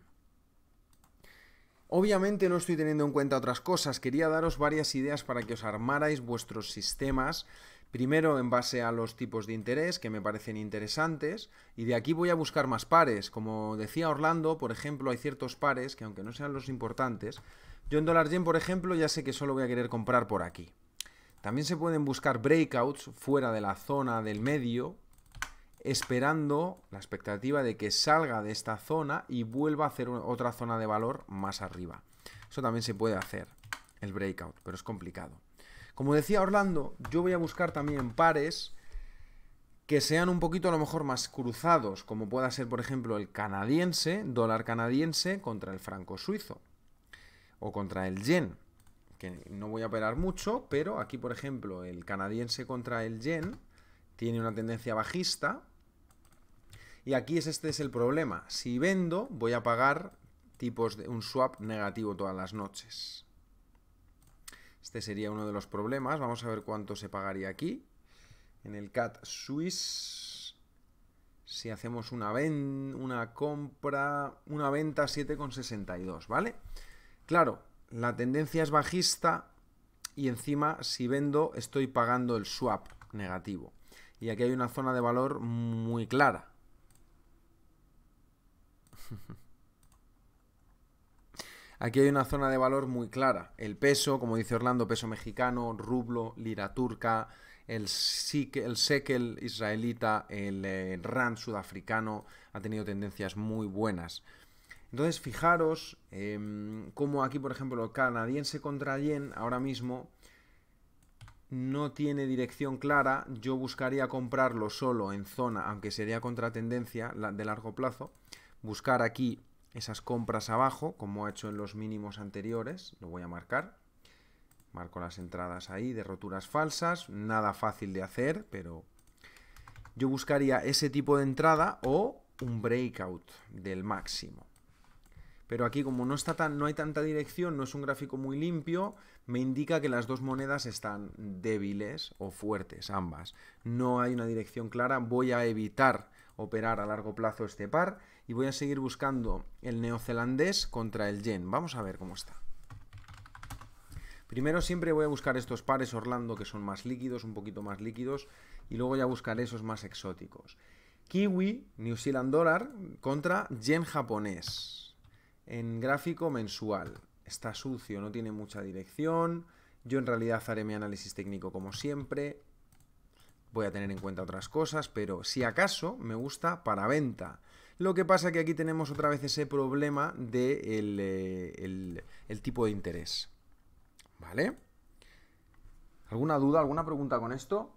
Obviamente no estoy teniendo en cuenta otras cosas, quería daros varias ideas para que os armarais vuestros sistemas Primero en base a los tipos de interés que me parecen interesantes y de aquí voy a buscar más pares. Como decía Orlando, por ejemplo, hay ciertos pares que aunque no sean los importantes, yo en dólar yen, por ejemplo, ya sé que solo voy a querer comprar por aquí. También se pueden buscar breakouts fuera de la zona del medio, esperando la expectativa de que salga de esta zona y vuelva a hacer otra zona de valor más arriba. Eso también se puede hacer, el breakout, pero es complicado. Como decía Orlando, yo voy a buscar también pares que sean un poquito a lo mejor más cruzados, como pueda ser, por ejemplo, el canadiense, dólar canadiense contra el franco suizo o contra el yen, que no voy a operar mucho, pero aquí, por ejemplo, el canadiense contra el yen tiene una tendencia bajista. Y aquí es, este es el problema. Si vendo, voy a pagar tipos de un swap negativo todas las noches. Este sería uno de los problemas. Vamos a ver cuánto se pagaría aquí. En el CAT Swiss, si hacemos una, una compra, una venta 7,62, ¿vale? Claro, la tendencia es bajista y encima si vendo estoy pagando el swap negativo. Y aquí hay una zona de valor muy clara. Aquí hay una zona de valor muy clara. El peso, como dice Orlando, peso mexicano, rublo, lira turca, el, sekel israelita, el eh, rand sudafricano, ha tenido tendencias muy buenas. Entonces, fijaros eh, cómo aquí, por ejemplo, el canadiense contra yen ahora mismo no tiene dirección clara. Yo buscaría comprarlo solo en zona, aunque sería contra tendencia de largo plazo. Buscar aquí esas compras abajo, como ha hecho en los mínimos anteriores, lo voy a marcar. Marco las entradas ahí de roturas falsas, nada fácil de hacer, pero yo buscaría ese tipo de entrada o un breakout del máximo. Pero aquí como no, está tan, no hay tanta dirección, no es un gráfico muy limpio, me indica que las dos monedas están débiles o fuertes, ambas. No hay una dirección clara, voy a evitar operar a largo plazo este par y voy a seguir buscando el neozelandés contra el yen. Vamos a ver cómo está. Primero siempre voy a buscar estos pares Orlando que son más líquidos, un poquito más líquidos, y luego ya buscar esos más exóticos. Kiwi, New Zealand Dollar contra yen japonés en gráfico mensual. Está sucio, no tiene mucha dirección. Yo en realidad haré mi análisis técnico como siempre. Voy a tener en cuenta otras cosas, pero si acaso me gusta para venta. Lo que pasa que aquí tenemos otra vez ese problema del de eh, tipo de interés. ¿Vale? ¿Alguna duda, alguna pregunta con esto?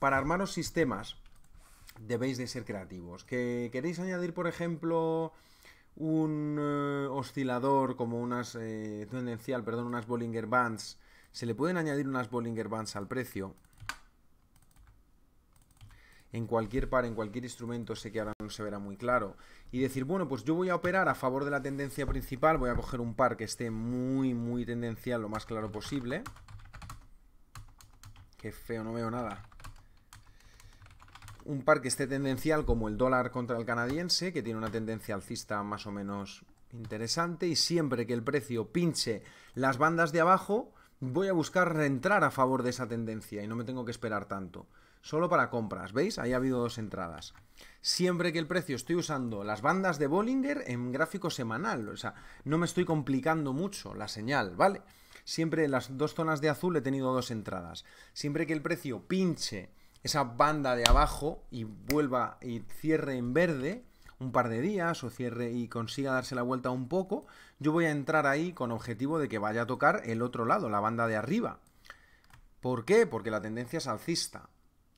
Para armaros sistemas debéis de ser creativos. ¿Que queréis añadir, por ejemplo, un eh, oscilador como unas eh, tendencial, perdón, unas Bollinger Bands? Se le pueden añadir unas Bollinger Bands al precio en cualquier par, en cualquier instrumento, sé que ahora no se verá muy claro, y decir, bueno, pues yo voy a operar a favor de la tendencia principal, voy a coger un par que esté muy, muy tendencial, lo más claro posible. Qué feo, no veo nada. Un par que esté tendencial como el dólar contra el canadiense, que tiene una tendencia alcista más o menos interesante, y siempre que el precio pinche las bandas de abajo, voy a buscar reentrar a favor de esa tendencia y no me tengo que esperar tanto solo para compras. ¿Veis? Ahí ha habido dos entradas. Siempre que el precio estoy usando las bandas de Bollinger en gráfico semanal, o sea, no me estoy complicando mucho la señal, ¿vale? Siempre en las dos zonas de azul he tenido dos entradas. Siempre que el precio pinche esa banda de abajo y vuelva y cierre en verde, un par de días o cierre y consiga darse la vuelta un poco, yo voy a entrar ahí con objetivo de que vaya a tocar el otro lado, la banda de arriba. ¿Por qué? Porque la tendencia es alcista.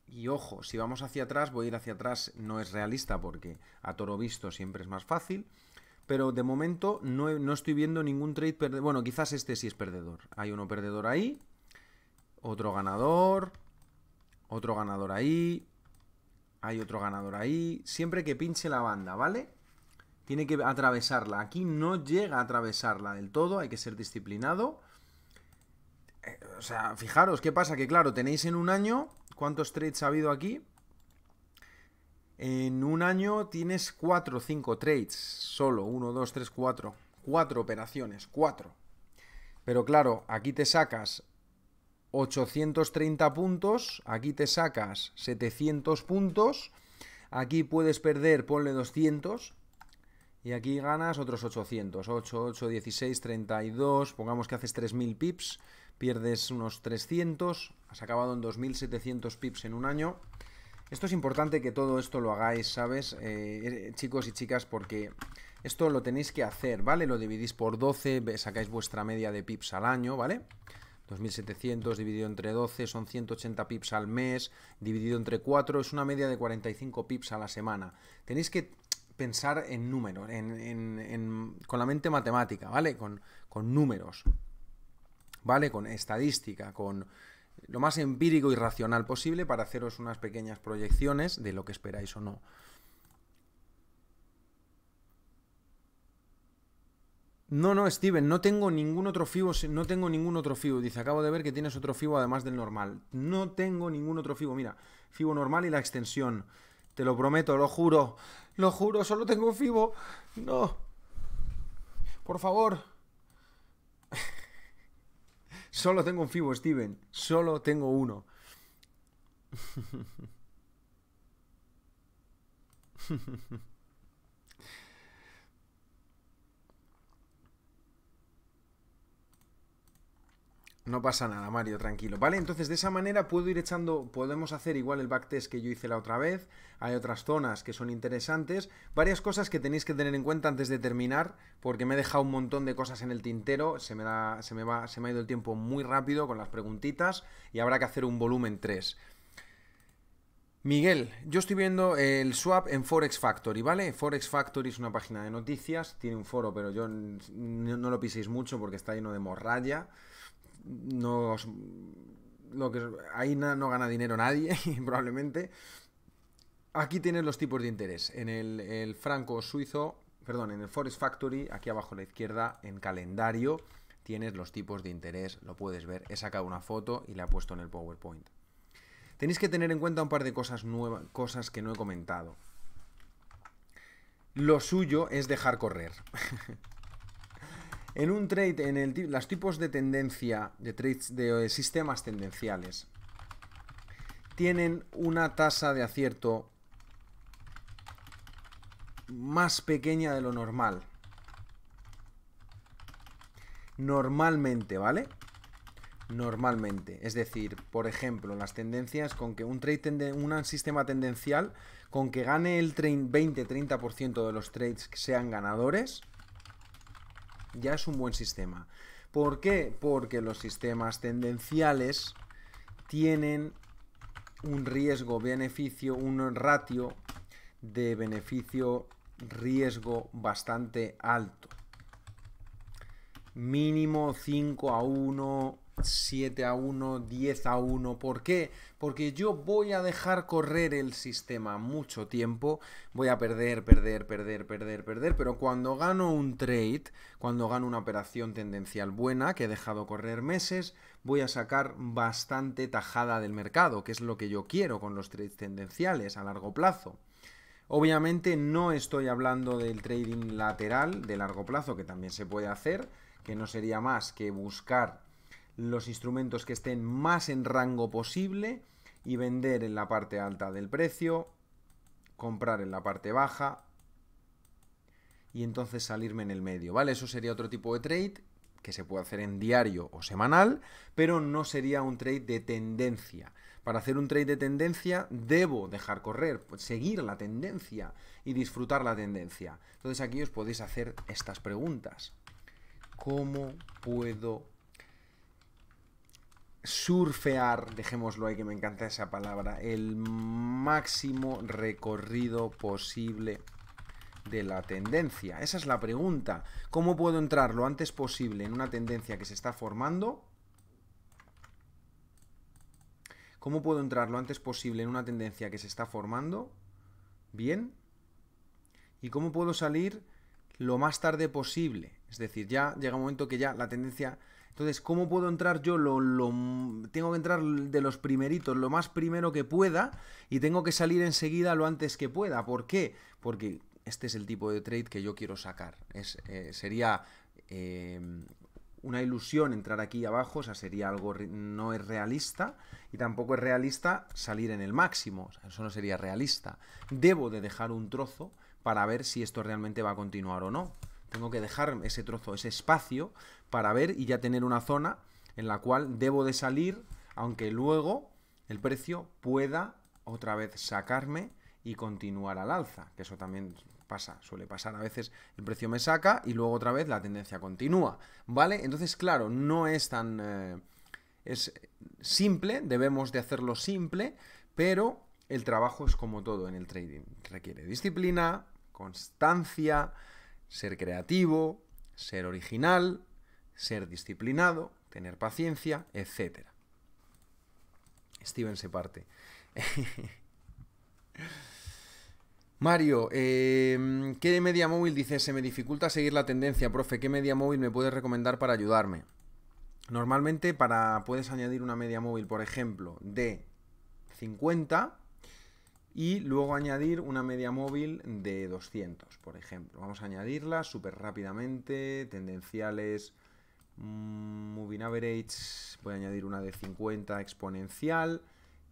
Y ojo, si vamos hacia atrás, voy a ir hacia atrás, no es realista porque a toro visto siempre es más fácil. Pero de momento no, estoy viendo ningún trade perdedor. Bueno, quizás este sí es perdedor. Hay uno perdedor ahí. Otro ganador. Otro ganador ahí. Hay otro ganador ahí. Siempre que pinche la banda, ¿vale? Tiene que atravesarla. Aquí no llega a atravesarla del todo. Hay que ser disciplinado. Eh, o sea, fijaros, ¿qué pasa? Que claro, tenéis en un año ¿Cuántos trades ha habido aquí? En un año tienes 4 o 5 trades, solo 1, 2, 3, 4. 4 operaciones, 4. Pero claro, aquí te sacas 830 puntos, aquí te sacas 700 puntos, aquí puedes perder, ponle 200, y aquí ganas otros 800. 8, 8, 16, 32, pongamos que haces 3000 pips pierdes unos 300, has acabado en 2.700 pips en un año. Esto es importante que todo esto lo hagáis, ¿sabes? Eh, eh, chicos y chicas, porque esto lo tenéis que hacer, ¿vale? Lo dividís por 12, sacáis vuestra media de pips al año, ¿vale? 2.700 dividido entre 12 son 180 pips al mes, dividido entre 4 es una media de 45 pips a la semana. Tenéis que pensar en números, en, en, en, con la mente matemática, ¿vale? Con, con números. ¿vale? Con estadística, con lo más empírico y racional posible para haceros unas pequeñas proyecciones de lo que esperáis o no. No, no, Steven, no tengo ningún otro FIBO, no tengo ningún otro FIBO. Dice, acabo de ver que tienes otro FIBO además del normal. No tengo ningún otro FIBO. Mira, FIBO normal y la extensión. Te lo prometo, lo juro. Lo juro, solo tengo FIBO. No. Por favor. Solo tengo un Fibo, Steven. Solo tengo uno. No pasa nada, Mario, tranquilo. Vale, entonces de esa manera puedo ir echando, podemos hacer igual el backtest que yo hice la otra vez. Hay otras zonas que son interesantes. Varias cosas que tenéis que tener en cuenta antes de terminar, porque me he dejado un montón de cosas en el tintero. Se me, da, se me, va, se me ha ido el tiempo muy rápido con las preguntitas y habrá que hacer un volumen 3. Miguel, yo estoy viendo el swap en Forex Factory, ¿vale? Forex Factory es una página de noticias, tiene un foro, pero yo no lo piséis mucho porque está lleno de morralla no lo que, ahí no gana dinero nadie, probablemente. Aquí tienes los tipos de interés. En el, el franco suizo, perdón, en el Forest Factory, aquí abajo a la izquierda, en calendario, tienes los tipos de interés, lo puedes ver. He sacado una foto y la he puesto en el PowerPoint. Tenéis que tener en cuenta un par de cosas nuevas, cosas que no he comentado. Lo suyo es dejar correr. En un trade, en el, los tipos de tendencia, de trades, de, eh, sistemas tendenciales, tienen una tasa de acierto más pequeña de lo normal. Normalmente, ¿vale? Normalmente. Es decir, por ejemplo, las tendencias con que un, trade un sistema tendencial con que gane el 20-30% de los trades que sean ganadores, ya es un buen sistema. ¿Por qué? Porque los sistemas tendenciales tienen un riesgo-beneficio, un ratio de beneficio-riesgo bastante alto. Mínimo 5 a 1, 7 a 1, 10 a 1. ¿Por qué? Porque yo voy a dejar correr el sistema mucho tiempo. Voy a perder, perder, perder, perder, perder. Pero cuando gano un trade, cuando gano una operación tendencial buena que he dejado correr meses, voy a sacar bastante tajada del mercado, que es lo que yo quiero con los trades tendenciales a largo plazo. Obviamente no estoy hablando del trading lateral de largo plazo, que también se puede hacer, que no sería más que buscar los instrumentos que estén más en rango posible y vender en la parte alta del precio, comprar en la parte baja y entonces salirme en el medio, ¿vale? Eso sería otro tipo de trade que se puede hacer en diario o semanal, pero no sería un trade de tendencia. Para hacer un trade de tendencia debo dejar correr, pues, seguir la tendencia y disfrutar la tendencia. Entonces aquí os podéis hacer estas preguntas. ¿Cómo puedo surfear, dejémoslo ahí que me encanta esa palabra, el máximo recorrido posible de la tendencia? Esa es la pregunta. ¿Cómo puedo entrar lo antes posible en una tendencia que se está formando? ¿Cómo puedo entrar lo antes posible en una tendencia que se está formando? Bien. ¿Y cómo puedo salir lo más tarde posible? Es decir, ya llega un momento que ya la tendencia entonces, ¿cómo puedo entrar yo? Lo, tengo que entrar de los primeritos, lo más primero que pueda, y tengo que salir enseguida lo antes que pueda. ¿Por qué? Porque este es el tipo de trade que yo quiero sacar. Es, eh, sería eh, una ilusión entrar aquí abajo, o sea, sería algo no es realista y tampoco es realista salir en el máximo, o sea, eso no sería realista. Debo de dejar un trozo para ver si esto realmente va a continuar o no. Tengo que dejar ese trozo, ese espacio para ver y ya tener una zona en la cual debo de salir, aunque luego el precio pueda otra vez sacarme y continuar al alza, que eso también pasa, suele pasar a veces, el precio me saca y luego otra vez la tendencia continúa, ¿vale? Entonces, claro, no es tan... Eh, es simple, debemos de hacerlo simple, pero el trabajo es como todo en el trading. Requiere disciplina, constancia, ser creativo, ser original, ser disciplinado, tener paciencia, etc. Steven se parte. Mario, em, ¿qué media móvil dice? Se me dificulta seguir la tendencia, profe. ¿Qué media móvil me puedes recomendar para ayudarme? Normalmente para puedes añadir una media móvil, por ejemplo, de 50 y luego añadir una media móvil de 200, por ejemplo. Vamos a añadirla súper rápidamente, tendenciales Mm, moving Average, voy a añadir una de 50 exponencial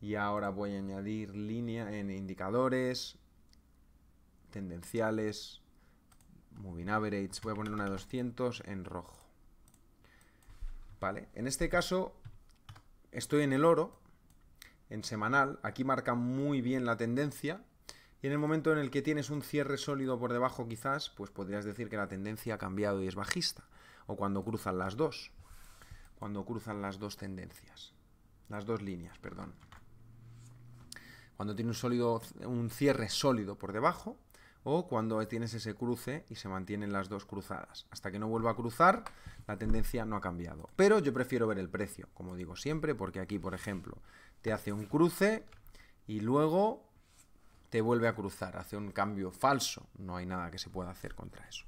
y ahora voy a añadir línea en indicadores, tendenciales, Moving Average, voy a poner una de 200 en rojo. Vale, en este caso estoy en el oro, en semanal, aquí marca muy bien la tendencia y en el momento en el que tienes un cierre sólido por debajo quizás, pues podrías decir que la tendencia ha cambiado y es bajista o cuando cruzan las dos, cuando cruzan las dos tendencias, las dos líneas, perdón. Cuando tiene un, sólido, un cierre sólido por debajo o cuando tienes ese cruce y se mantienen las dos cruzadas. Hasta que no vuelva a cruzar, la tendencia no ha cambiado. Pero yo prefiero ver el precio, como digo siempre, porque aquí, por ejemplo, te hace un cruce y luego te vuelve a cruzar, hace un cambio falso. No hay nada que se pueda hacer contra eso.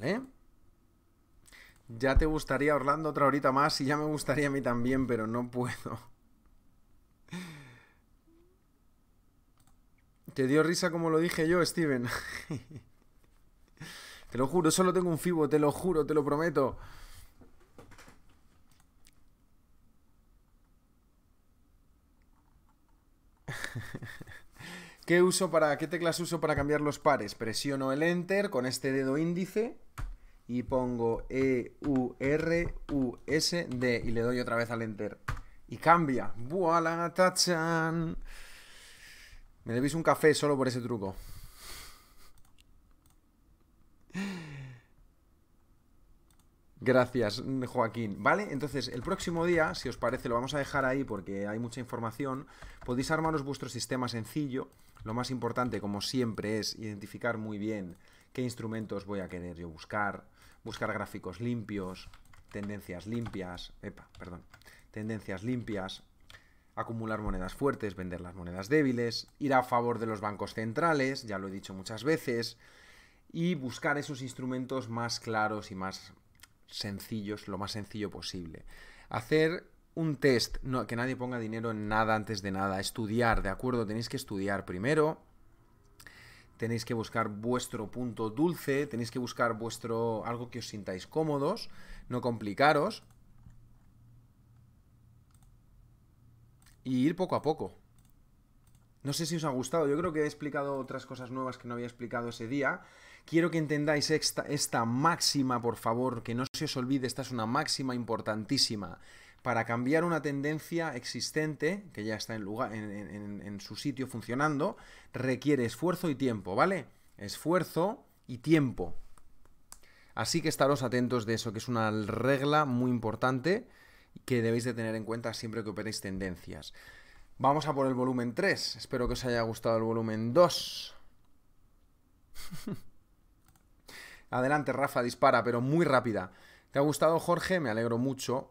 ¿Vale? Ya te gustaría, Orlando, otra horita más y ya me gustaría a mí también, pero no puedo. Te dio risa como lo dije yo, Steven. te lo juro, solo tengo un fibo, te lo juro, te lo prometo. ¿Qué, uso para, ¿Qué teclas uso para cambiar los pares? Presiono el Enter con este dedo índice y pongo E, U, R, U, S, D y le doy otra vez al Enter. Y cambia. ¡Voilà! ¡Tachan! Me debéis un café solo por ese truco. Gracias, Joaquín. Vale, entonces el próximo día, si os parece, lo vamos a dejar ahí porque hay mucha información. Podéis armaros vuestro sistema sencillo. Lo más importante, como siempre, es identificar muy bien qué instrumentos voy a querer yo buscar, buscar gráficos limpios, tendencias limpias, epa, perdón, tendencias limpias, acumular monedas fuertes, vender las monedas débiles, ir a favor de los bancos centrales, ya lo he dicho muchas veces, y buscar esos instrumentos más claros y más sencillos, lo más sencillo posible. Hacer un test, no, que nadie ponga dinero en nada antes de nada, estudiar, ¿de acuerdo? Tenéis que estudiar primero, tenéis que buscar vuestro punto dulce, tenéis que buscar vuestro algo que os sintáis cómodos, no complicaros. Y ir poco a poco. No sé si os ha gustado, yo creo que he explicado otras cosas nuevas que no había explicado ese día. Quiero que entendáis esta, máxima, por favor, que no se os olvide, esta es una máxima importantísima. Para cambiar una tendencia existente, que ya está en, en su sitio funcionando, requiere esfuerzo y tiempo, ¿vale? Esfuerzo y tiempo. Así que estaros atentos de eso, que es una regla muy importante que debéis de tener en cuenta siempre que operéis tendencias. Vamos a por el volumen 3. Espero que os haya gustado el volumen 2. Adelante, Rafa, dispara, pero muy rápida. ¿Te ha gustado, Jorge? Me alegro mucho.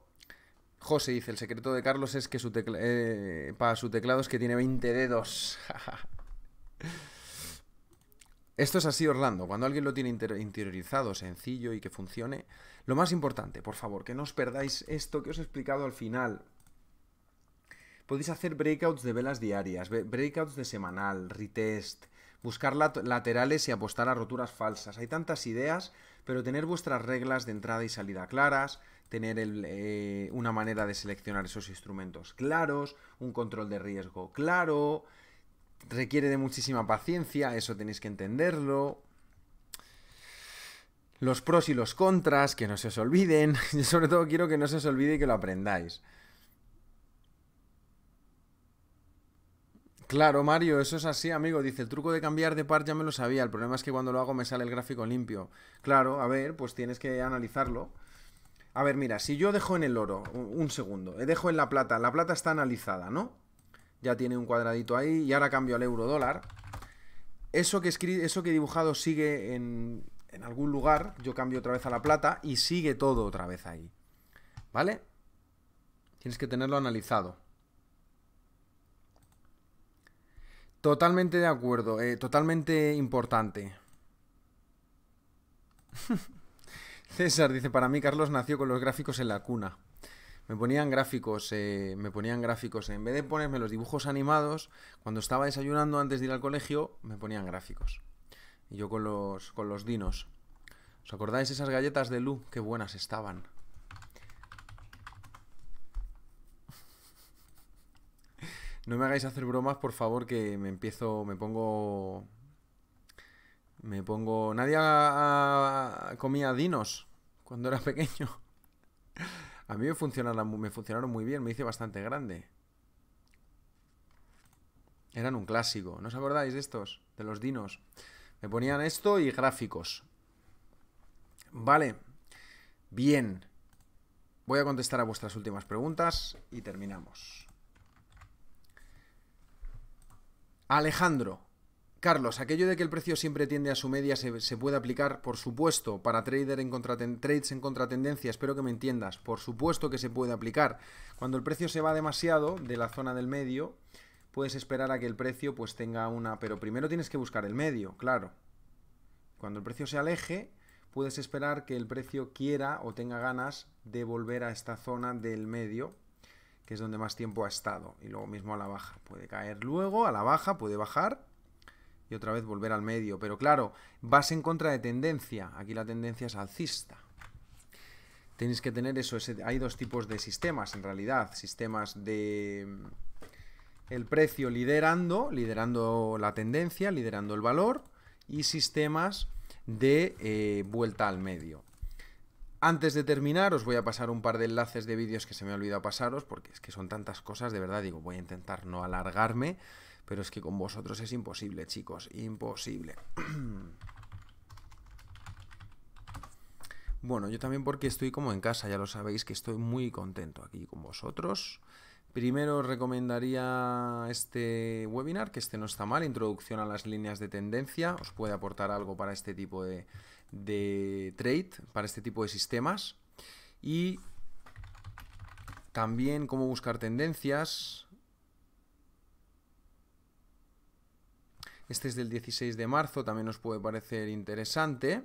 José dice, el secreto de Carlos es que su tecla eh, para su teclado es que tiene 20 dedos. Esto es así, Orlando. Cuando alguien lo tiene interiorizado, sencillo y que funcione, lo más importante, por favor, que no os perdáis esto que os he explicado al final. Podéis hacer breakouts de velas diarias, breakouts de semanal, retest, buscar laterales y apostar a roturas falsas. Hay tantas ideas, pero tener vuestras reglas de entrada y salida claras, tener eh, una manera de seleccionar esos instrumentos claros, un control de riesgo claro, requiere de muchísima paciencia, eso tenéis que entenderlo. Los pros y los contras, que no se os olviden. Yo sobre todo quiero que no se os olvide y que lo aprendáis. Claro, Mario, eso es así, amigo. Dice, el truco de cambiar de par ya me lo sabía. El problema es que cuando lo hago me sale el gráfico limpio. Claro, a ver, pues tienes que analizarlo. A ver, mira, si yo dejo en el oro, un segundo, eh, dejo en la plata, la plata está analizada, ¿no? Ya tiene un cuadradito ahí y ahora cambio al euro dólar. Eso que, eso que he dibujado sigue en algún lugar, yo cambio otra vez a la plata y sigue todo otra vez ahí. ¿Vale? Tienes que tenerlo analizado. Totalmente de acuerdo, eh, totalmente importante. César dice, para mí Carlos nació con los gráficos en la cuna. Me ponían gráficos, eh, me ponían gráficos. En vez de ponerme los dibujos animados, cuando estaba desayunando antes de ir al colegio, me ponían gráficos. Y yo con los, con los dinos. ¿Os acordáis esas galletas de Lu? Qué buenas estaban. No me hagáis hacer bromas, por favor, que me empiezo, me pongo... Me pongo... Nadie comía dinos cuando era pequeño. A mí me funcionaron, me funcionaron muy bien, me hice bastante grande. Eran un clásico. ¿No os acordáis de estos? De los dinos. Me ponían esto y gráficos. Vale. Bien. Voy a contestar a vuestras últimas preguntas y terminamos. Alejandro, Carlos, aquello de que el precio siempre tiende a su media se, puede aplicar, por supuesto, para trader en trades en contratendencia, espero que me entiendas, por supuesto que se puede aplicar. Cuando el precio se va demasiado de la zona del medio, puedes esperar a que el precio pues tenga una... Pero primero tienes que buscar el medio, claro. Cuando el precio se aleje, puedes esperar que el precio quiera o tenga ganas de volver a esta zona del medio que es donde más tiempo ha estado, y luego mismo a la baja. Puede caer luego, a la baja, puede bajar y otra vez volver al medio. Pero claro, vas en contra de tendencia. Aquí la tendencia es alcista. Tenéis que tener eso. hay dos tipos de sistemas, en realidad. Sistemas de mm, el precio liderando, liderando la tendencia, liderando el valor, y sistemas de eh, vuelta al medio. Antes de terminar, os voy a pasar un par de enlaces de vídeos que se me ha olvidado pasaros, porque es que son tantas cosas, de verdad, digo, voy a intentar no alargarme, pero es que con vosotros es imposible, chicos, imposible. Bueno, yo también porque estoy como en casa, ya lo sabéis que estoy muy contento aquí con vosotros. Primero recomendaría este webinar, que este no está mal, introducción a las líneas de tendencia, os puede aportar algo para este tipo de, de trade, para este tipo de sistemas. Y también cómo buscar tendencias. Este es del 16 de marzo, también os puede parecer interesante.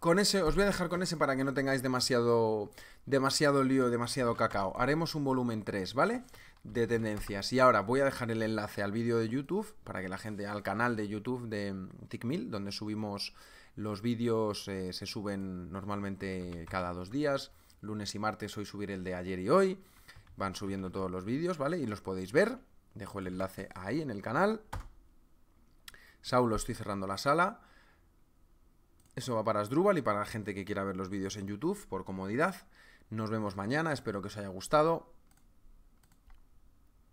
con ese, os voy a dejar con ese para que no tengáis demasiado, demasiado lío, demasiado cacao. Haremos un volumen 3, ¿vale? De tendencias. Y ahora voy a dejar el enlace al vídeo de YouTube, para que la gente, al canal de YouTube de TickMill, donde subimos los vídeos, eh, se suben normalmente cada dos días, lunes y martes, hoy subir el de ayer y hoy. Van subiendo todos los vídeos, ¿vale? Y los podéis ver. Dejo el enlace ahí en el canal. Saulo, estoy cerrando la sala. Eso va para Asdrúbal y para la gente que quiera ver los vídeos en YouTube, por comodidad. Nos vemos mañana, espero que os haya gustado.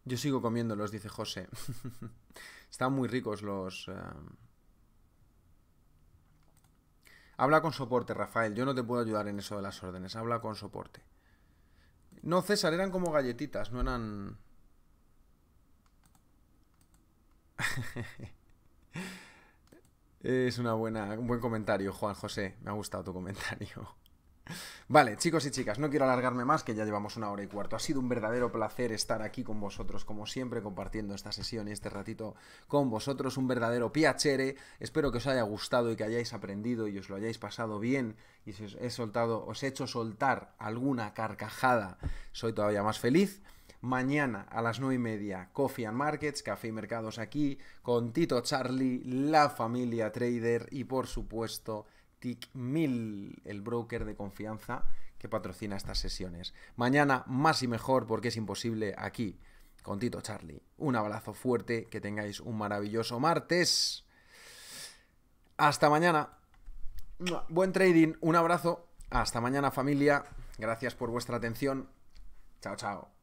Yo sigo comiéndolos, dice José. Están muy ricos los... Eh, Habla con soporte, Rafael. Yo no te puedo ayudar en eso de las órdenes. Habla con soporte. No, César, eran como galletitas, no eran... Es una buena, un buen comentario, Juan José. Me ha gustado tu comentario. Vale, chicos y chicas, no quiero alargarme más, que ya llevamos una hora y cuarto. Ha sido un verdadero placer estar aquí con vosotros, como siempre, compartiendo esta sesión y este ratito con vosotros. Un verdadero piacere. Espero que os haya gustado y que hayáis aprendido y os lo hayáis pasado bien. Y si os he soltado, os he hecho soltar alguna carcajada, soy todavía más feliz mañana a las 9 y media, Coffee and Markets, Café y Mercados aquí, con Tito Charlie, la familia trader y por supuesto TIC 1000, el broker de confianza que patrocina estas sesiones. Mañana más y mejor porque es imposible aquí con Tito Charlie. Un abrazo fuerte, que tengáis un maravilloso martes. Hasta mañana. Buen trading, un abrazo. Hasta mañana familia. Gracias por vuestra atención. Chao, chao.